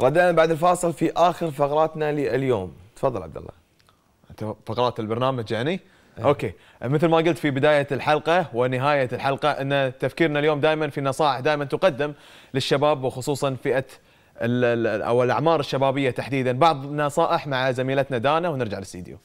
ردينا بعد الفاصل في اخر فقراتنا لليوم تفضل عبد الله انت فقرات البرنامج يعني أيه. اوكي مثل ما قلت في بدايه الحلقه ونهايه الحلقه ان تفكيرنا اليوم دائما في نصائح دائما تقدم للشباب وخصوصا فئه او الاعمار الشبابيه تحديدا بعض النصائح مع زميلتنا دانا ونرجع للاستديو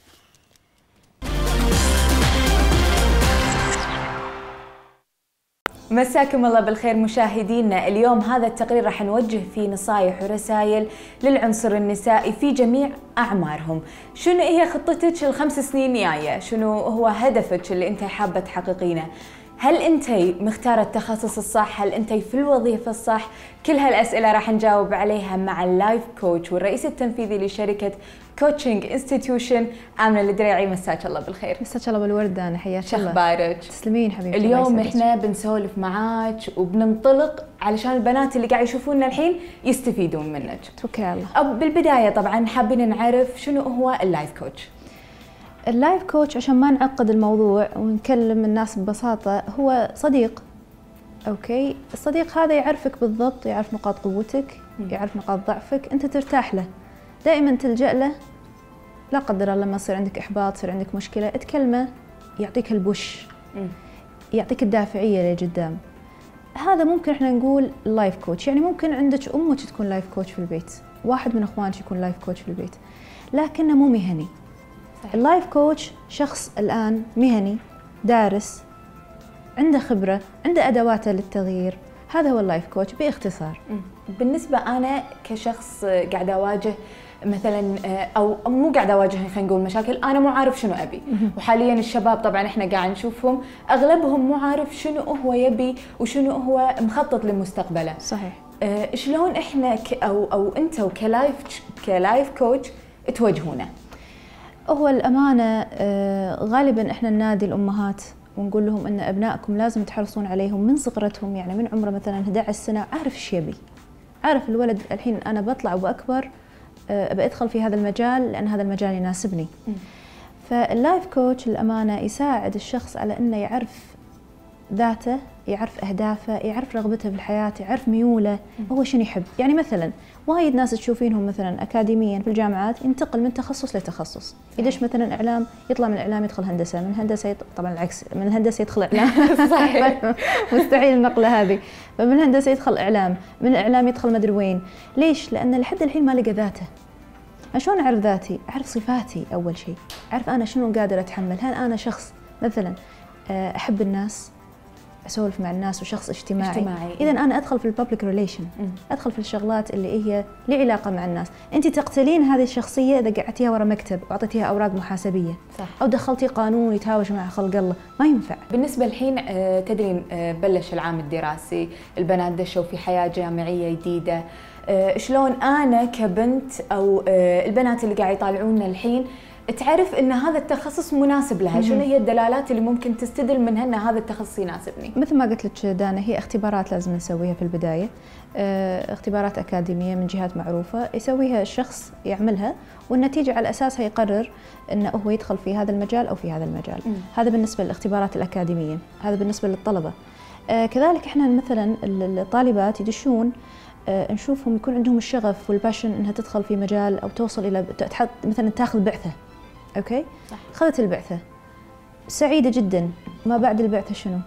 مساكم الله بالخير مشاهدينا اليوم هذا التقرير راح نوجه فيه نصايح ورسائل للعنصر النسائي في جميع أعمارهم شنو هي خطتك الخمس سنين جاية شنو هو هدفك اللي أنت حابة تحققينه هل انت مختارة التخصص الصح؟ هل انت في الوظيفة الصح؟ كل هالأسئلة راح نجاوب عليها مع اللايف كوتش والرئيس التنفيذي لشركة كوتشنج انستتيوشن آمنة الدريعي مساك الله بالخير. مساك الله بالوردة أنا حياك الله. أخبارك؟ تسلمين حبيبتي. اليوم احنا بنسولف معاك وبننطلق علشان البنات اللي قاعد يشوفونا الحين يستفيدون منك. توكل الله. بالبداية طبعا حابين نعرف شنو هو اللايف كوتش؟ اللايف كوتش عشان ما نعقد الموضوع ونكلم الناس ببساطة هو صديق أوكي الصديق هذا يعرفك بالضبط يعرف نقاط قوتك يعرف نقاط ضعفك أنت ترتاح له دائما تلجأ له لا قدر الله لما يصير عندك إحباط يصير عندك مشكلة تكلمه يعطيك البوش يعطيك الدافعية لقدام هذا ممكن احنا نقول لايف كوتش يعني ممكن عندك امك تكون لايف كوتش في البيت واحد من اخوانك يكون لايف كوتش في البيت لكنه مو مهني صحيح. اللايف كوتش شخص الآن مهني دارس عنده خبرة عنده أدواته للتغيير هذا هو اللايف كوتش باختصار بالنسبة أنا كشخص قاعدة أواجه مثلا آه، او مو قاعده اواجه خلينا نقول مشاكل انا مو عارف شنو ابي وحاليا الشباب طبعا احنا قاعد نشوفهم اغلبهم مو عارف شنو هو يبي وشنو هو مخطط لمستقبله صحيح آه، شلون احنا ك او او انتم كلايف كلايف كوتش توجهونه هو الأمانة آه، غالبا إحنا ننادي الأمهات ونقول لهم أن أبنائكم لازم تحرصون عليهم من صغرتهم يعني من عمره مثلا 11 سنة أعرف إيش يبي أعرف الولد الحين أنا بطلع وبأكبر آه، بأدخل في هذا المجال لأن هذا المجال يناسبني فاللايف كوتش الأمانة يساعد الشخص على أنه يعرف ذاته يعرف اهدافه يعرف رغبته بالحياه يعرف ميوله هو شنو يحب يعني مثلا وايد ناس تشوفينهم مثلا اكاديميا في الجامعات ينتقل من تخصص لتخصص يدش مثلا اعلام يطلع من الاعلام يدخل هندسه من هندسه يطلع طبعا العكس من الهندسه يدخل اعلام (laughs) (laughs) صحيح مستحيل النقله هذه فمن الهندسه يدخل اعلام من الاعلام يدخل ما ادري وين ليش لان لحد الحين ما لقى ذاته شلون اعرف ذاتي اعرف صفاتي اول شيء اعرف انا شنو قادر اتحمل هل انا شخص مثلا آه، احب الناس اسولف مع الناس وشخص اجتماعي, اجتماعي. اذا انا ادخل في الببليك ريليشن ادخل في الشغلات اللي هي لي علاقه مع الناس انت تقتلين هذه الشخصيه اذا قعدتيها ورا مكتب واعطيتيها اوراق محاسبيه صح. او دخلتي قانون يتهاوش مع خلق الله ما ينفع بالنسبه الحين آه، تدرين آه، بلش العام الدراسي البنات دشوا في حياه جامعيه جديده آه، شلون انا كبنت او البنات اللي قاعد يطالعونا الحين تعرف ان هذا التخصص مناسب لها، شنو هي الدلالات اللي ممكن تستدل منها ان هذا التخصص يناسبني؟ مثل ما قلت لك دانا هي اختبارات لازم نسويها في البدايه، اه اختبارات اكاديميه من جهات معروفه يسويها الشخص يعملها والنتيجه على اساسها يقرر انه هو يدخل في هذا المجال او في هذا المجال، مم. هذا بالنسبه للاختبارات الاكاديميه، هذا بالنسبه للطلبه. اه كذلك احنا مثلا الطالبات يدشون آه، نشوفهم يكون عندهم الشغف والباشن انها تدخل في مجال او توصل الى مثلا تاخذ بعثه اوكي اخذت خذت البعثه سعيده جدا ما بعد البعثه شنو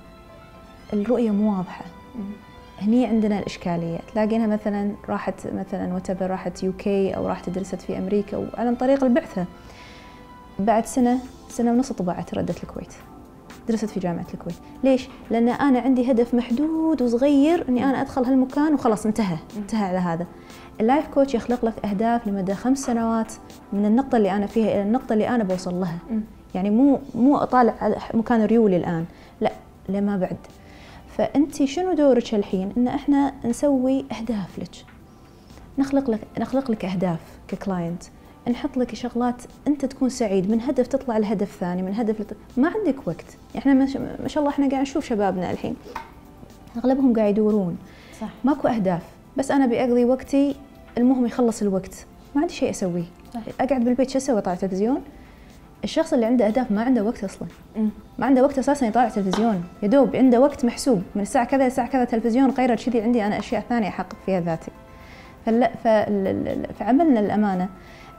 الرؤيه مو واضحه هني عندنا الاشكاليه تلاقينها مثلا راحت مثلا وتبر راحت يو كي او راحت درست في امريكا وعن طريق البعثه بعد سنه سنه ونص طبعت ردت الكويت درست في جامعه الكويت ليش لان انا عندي هدف محدود وصغير اني انا ادخل هالمكان وخلاص انتهى انتهى على هذا اللايف كوتش يخلق لك اهداف لمدى خمس سنوات من النقطه اللي انا فيها الى النقطه اللي انا بوصل لها يعني مو مو اطالع مكان ريولي الان لا لما بعد فانت شنو دورك الحين ان احنا نسوي اهداف لك نخلق لك نخلق لك اهداف ككلاينت نحط لك شغلات انت تكون سعيد من هدف تطلع لهدف ثاني من هدف لت... ما عندك وقت احنا ما شاء الله احنا قاعد نشوف شبابنا الحين اغلبهم قاعد يدورون صح ماكو اهداف بس انا بأقضي وقتي المهم يخلص الوقت ما عندي شيء اسويه اقعد بالبيت شو اسوي اطالع تلفزيون الشخص اللي عنده اهداف ما عنده وقت اصلا ما عنده وقت اساسا يطالع تلفزيون يا دوب عنده وقت محسوب من الساعه كذا للساعه كذا تلفزيون غير كذي عندي انا اشياء ثانيه احقق فيها ذاتي فلا فعملنا الامانه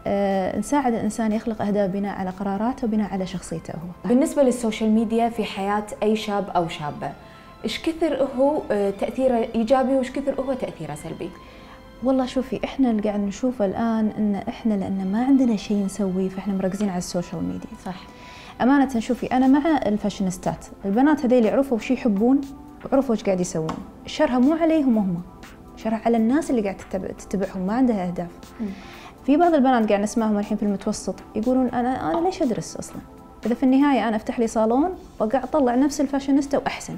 أه نساعد الانسان يخلق اهداف بناء على قراراته وبناء على شخصيته هو بالنسبه للسوشيال ميديا في حياه اي شاب او شابه ايش كثر هو آه، تاثيره ايجابي وايش كثر هو تاثيره سلبي والله شوفي احنا اللي قاعد نشوفه الان ان احنا لان ما عندنا شيء نسويه فاحنا مركزين على السوشيال ميديا صح امانه شوفي انا مع الفاشينستات البنات هذيل عرفوا وش يحبون وعرفوا وش قاعد يسوون شرها مو عليهم هم شرها على الناس اللي قاعد تتبع تتبعهم ما عندها اهداف م. في بعض البنات قاعد نسمعهم الحين في المتوسط يقولون انا انا ليش ادرس اصلا اذا في النهايه انا افتح لي صالون وقاعد اطلع نفس الفاشينستا واحسن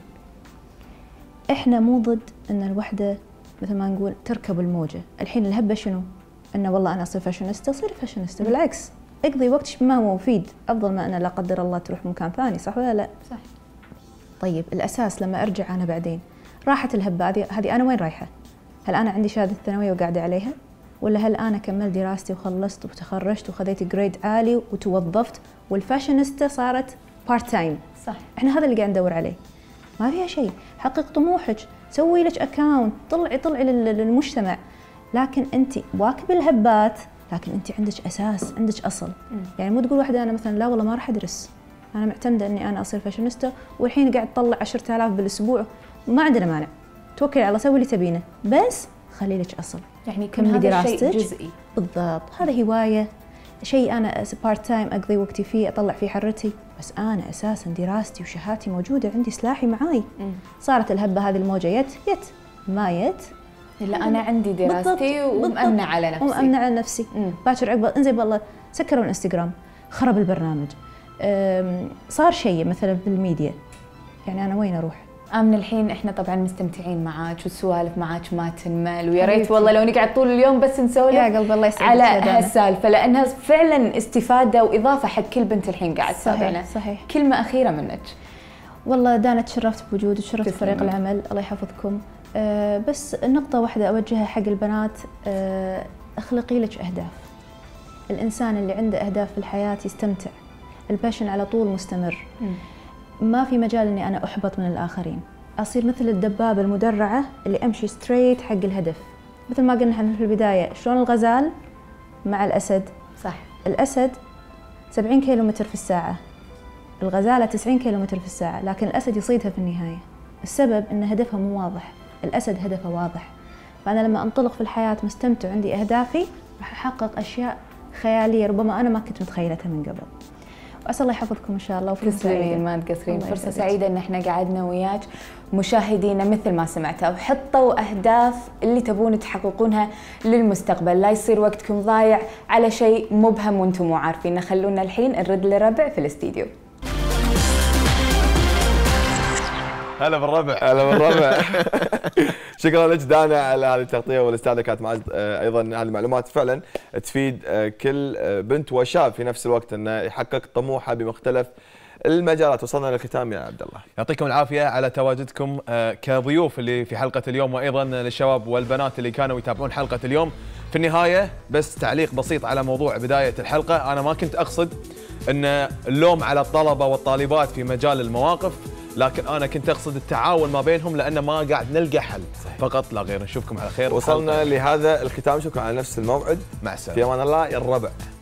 احنا مو ضد ان الوحده مثل ما نقول تركب الموجه الحين الهبه شنو انه والله انا اصير فاشونيستا اصير فاشونيستا بالعكس اقضي وقتك بما هو مفيد افضل ما انا لا قدر الله تروح مكان ثاني صح ولا لا صح طيب الاساس لما ارجع انا بعدين راحت الهبه هذه هذه انا وين رايحه هل انا عندي شهاده ثانويه وقاعده عليها ولا هل انا كملت دراستي وخلصت وتخرجت وخذيت جريد عالي وتوظفت والفاشينيستا صارت بارت تايم صح احنا هذا اللي قاعد ندور عليه ما فيها شيء حقق طموحك سوي لك اكاونت طلعي طلعي للمجتمع لكن انت واكب الهبات لكن انت عندك اساس عندك اصل يعني مو تقول واحده انا مثلا لا والله ما راح ادرس انا معتمده اني انا اصير فاشينيستا والحين قاعد اطلع 10000 بالاسبوع ما عندنا مانع توكلي على الله سوي اللي تبينه بس خلي لك اصل يعني كم دراستك جزئي بالضبط هذا هوايه شيء أنا بارت تايم أقضي وقتي فيه أطلع فيه حرتي بس أنا أساسا دراستي وشهادتي موجودة عندي سلاحي معاي صارت الهبة هذه الموجة يت يت ما يت لا انا عندي دراستي ومأمنة على نفسي ومأمنة على نفسي باكر عقب انزين والله سكروا الانستغرام خرب البرنامج صار شيء مثلا بالميديا يعني انا وين اروح؟ آه، من الحين احنا طبعا مستمتعين معاك والسوالف معاك ما تنمل ويا ريت والله لو نقعد طول اليوم بس نسولف يا قلبي الله يسعدك على هالسالفه لانها فعلا استفاده واضافه حق كل بنت الحين قاعد تتابعنا صحيح كلمه اخيره منك والله دانا تشرفت بوجودك تشرفت فريق العمل الله يحفظكم أه بس نقطة واحدة أوجهها حق البنات أه اخلقي لك أهداف الإنسان اللي عنده أهداف في الحياة يستمتع الباشن على طول مستمر م. ما في مجال اني انا احبط من الاخرين اصير مثل الدبابه المدرعه اللي امشي ستريت حق الهدف مثل ما قلنا احنا في البدايه شلون الغزال مع الاسد صح الاسد 70 متر في الساعه الغزاله 90 متر في الساعه لكن الاسد يصيدها في النهايه السبب ان هدفها مو واضح الاسد هدفه واضح فانا لما انطلق في الحياه مستمتع عندي اهدافي راح احقق اشياء خياليه ربما انا ما كنت متخيلتها من قبل واسال الله يحفظكم ان شاء الله وفرصه تسلمين ما تقصرين فرصه سعيده ان احنا قعدنا وياك مشاهدينا مثل ما سمعتوا حطوا اهداف اللي تبون تحققونها للمستقبل لا يصير وقتكم ضايع على شيء مبهم وانتم مو عارفينه خلونا الحين نرد لربع في الاستديو هلا بالربع هلا بالربع (laughs) (laughs) شكرا لك دانا على هذه التغطيه والاستاذه كانت معز آه، ايضا هذه المعلومات فعلا تفيد آه، كل آه، بنت وشاب في نفس الوقت انه يحقق طموحه بمختلف المجالات وصلنا للختام يا عبد الله يعطيكم العافيه على تواجدكم كضيوف اللي في حلقه اليوم وايضا للشباب والبنات اللي كانوا يتابعون حلقه اليوم في النهايه بس تعليق بسيط على موضوع بدايه الحلقه انا ما كنت اقصد ان اللوم على الطلبه والطالبات في مجال المواقف لكن انا كنت اقصد التعاون ما بينهم لان ما قاعد نلقى حل صحيح. فقط لا غير نشوفكم على خير وصلنا لهذا الختام شكرا على نفس الموعد مع السلامه في امان الله الربع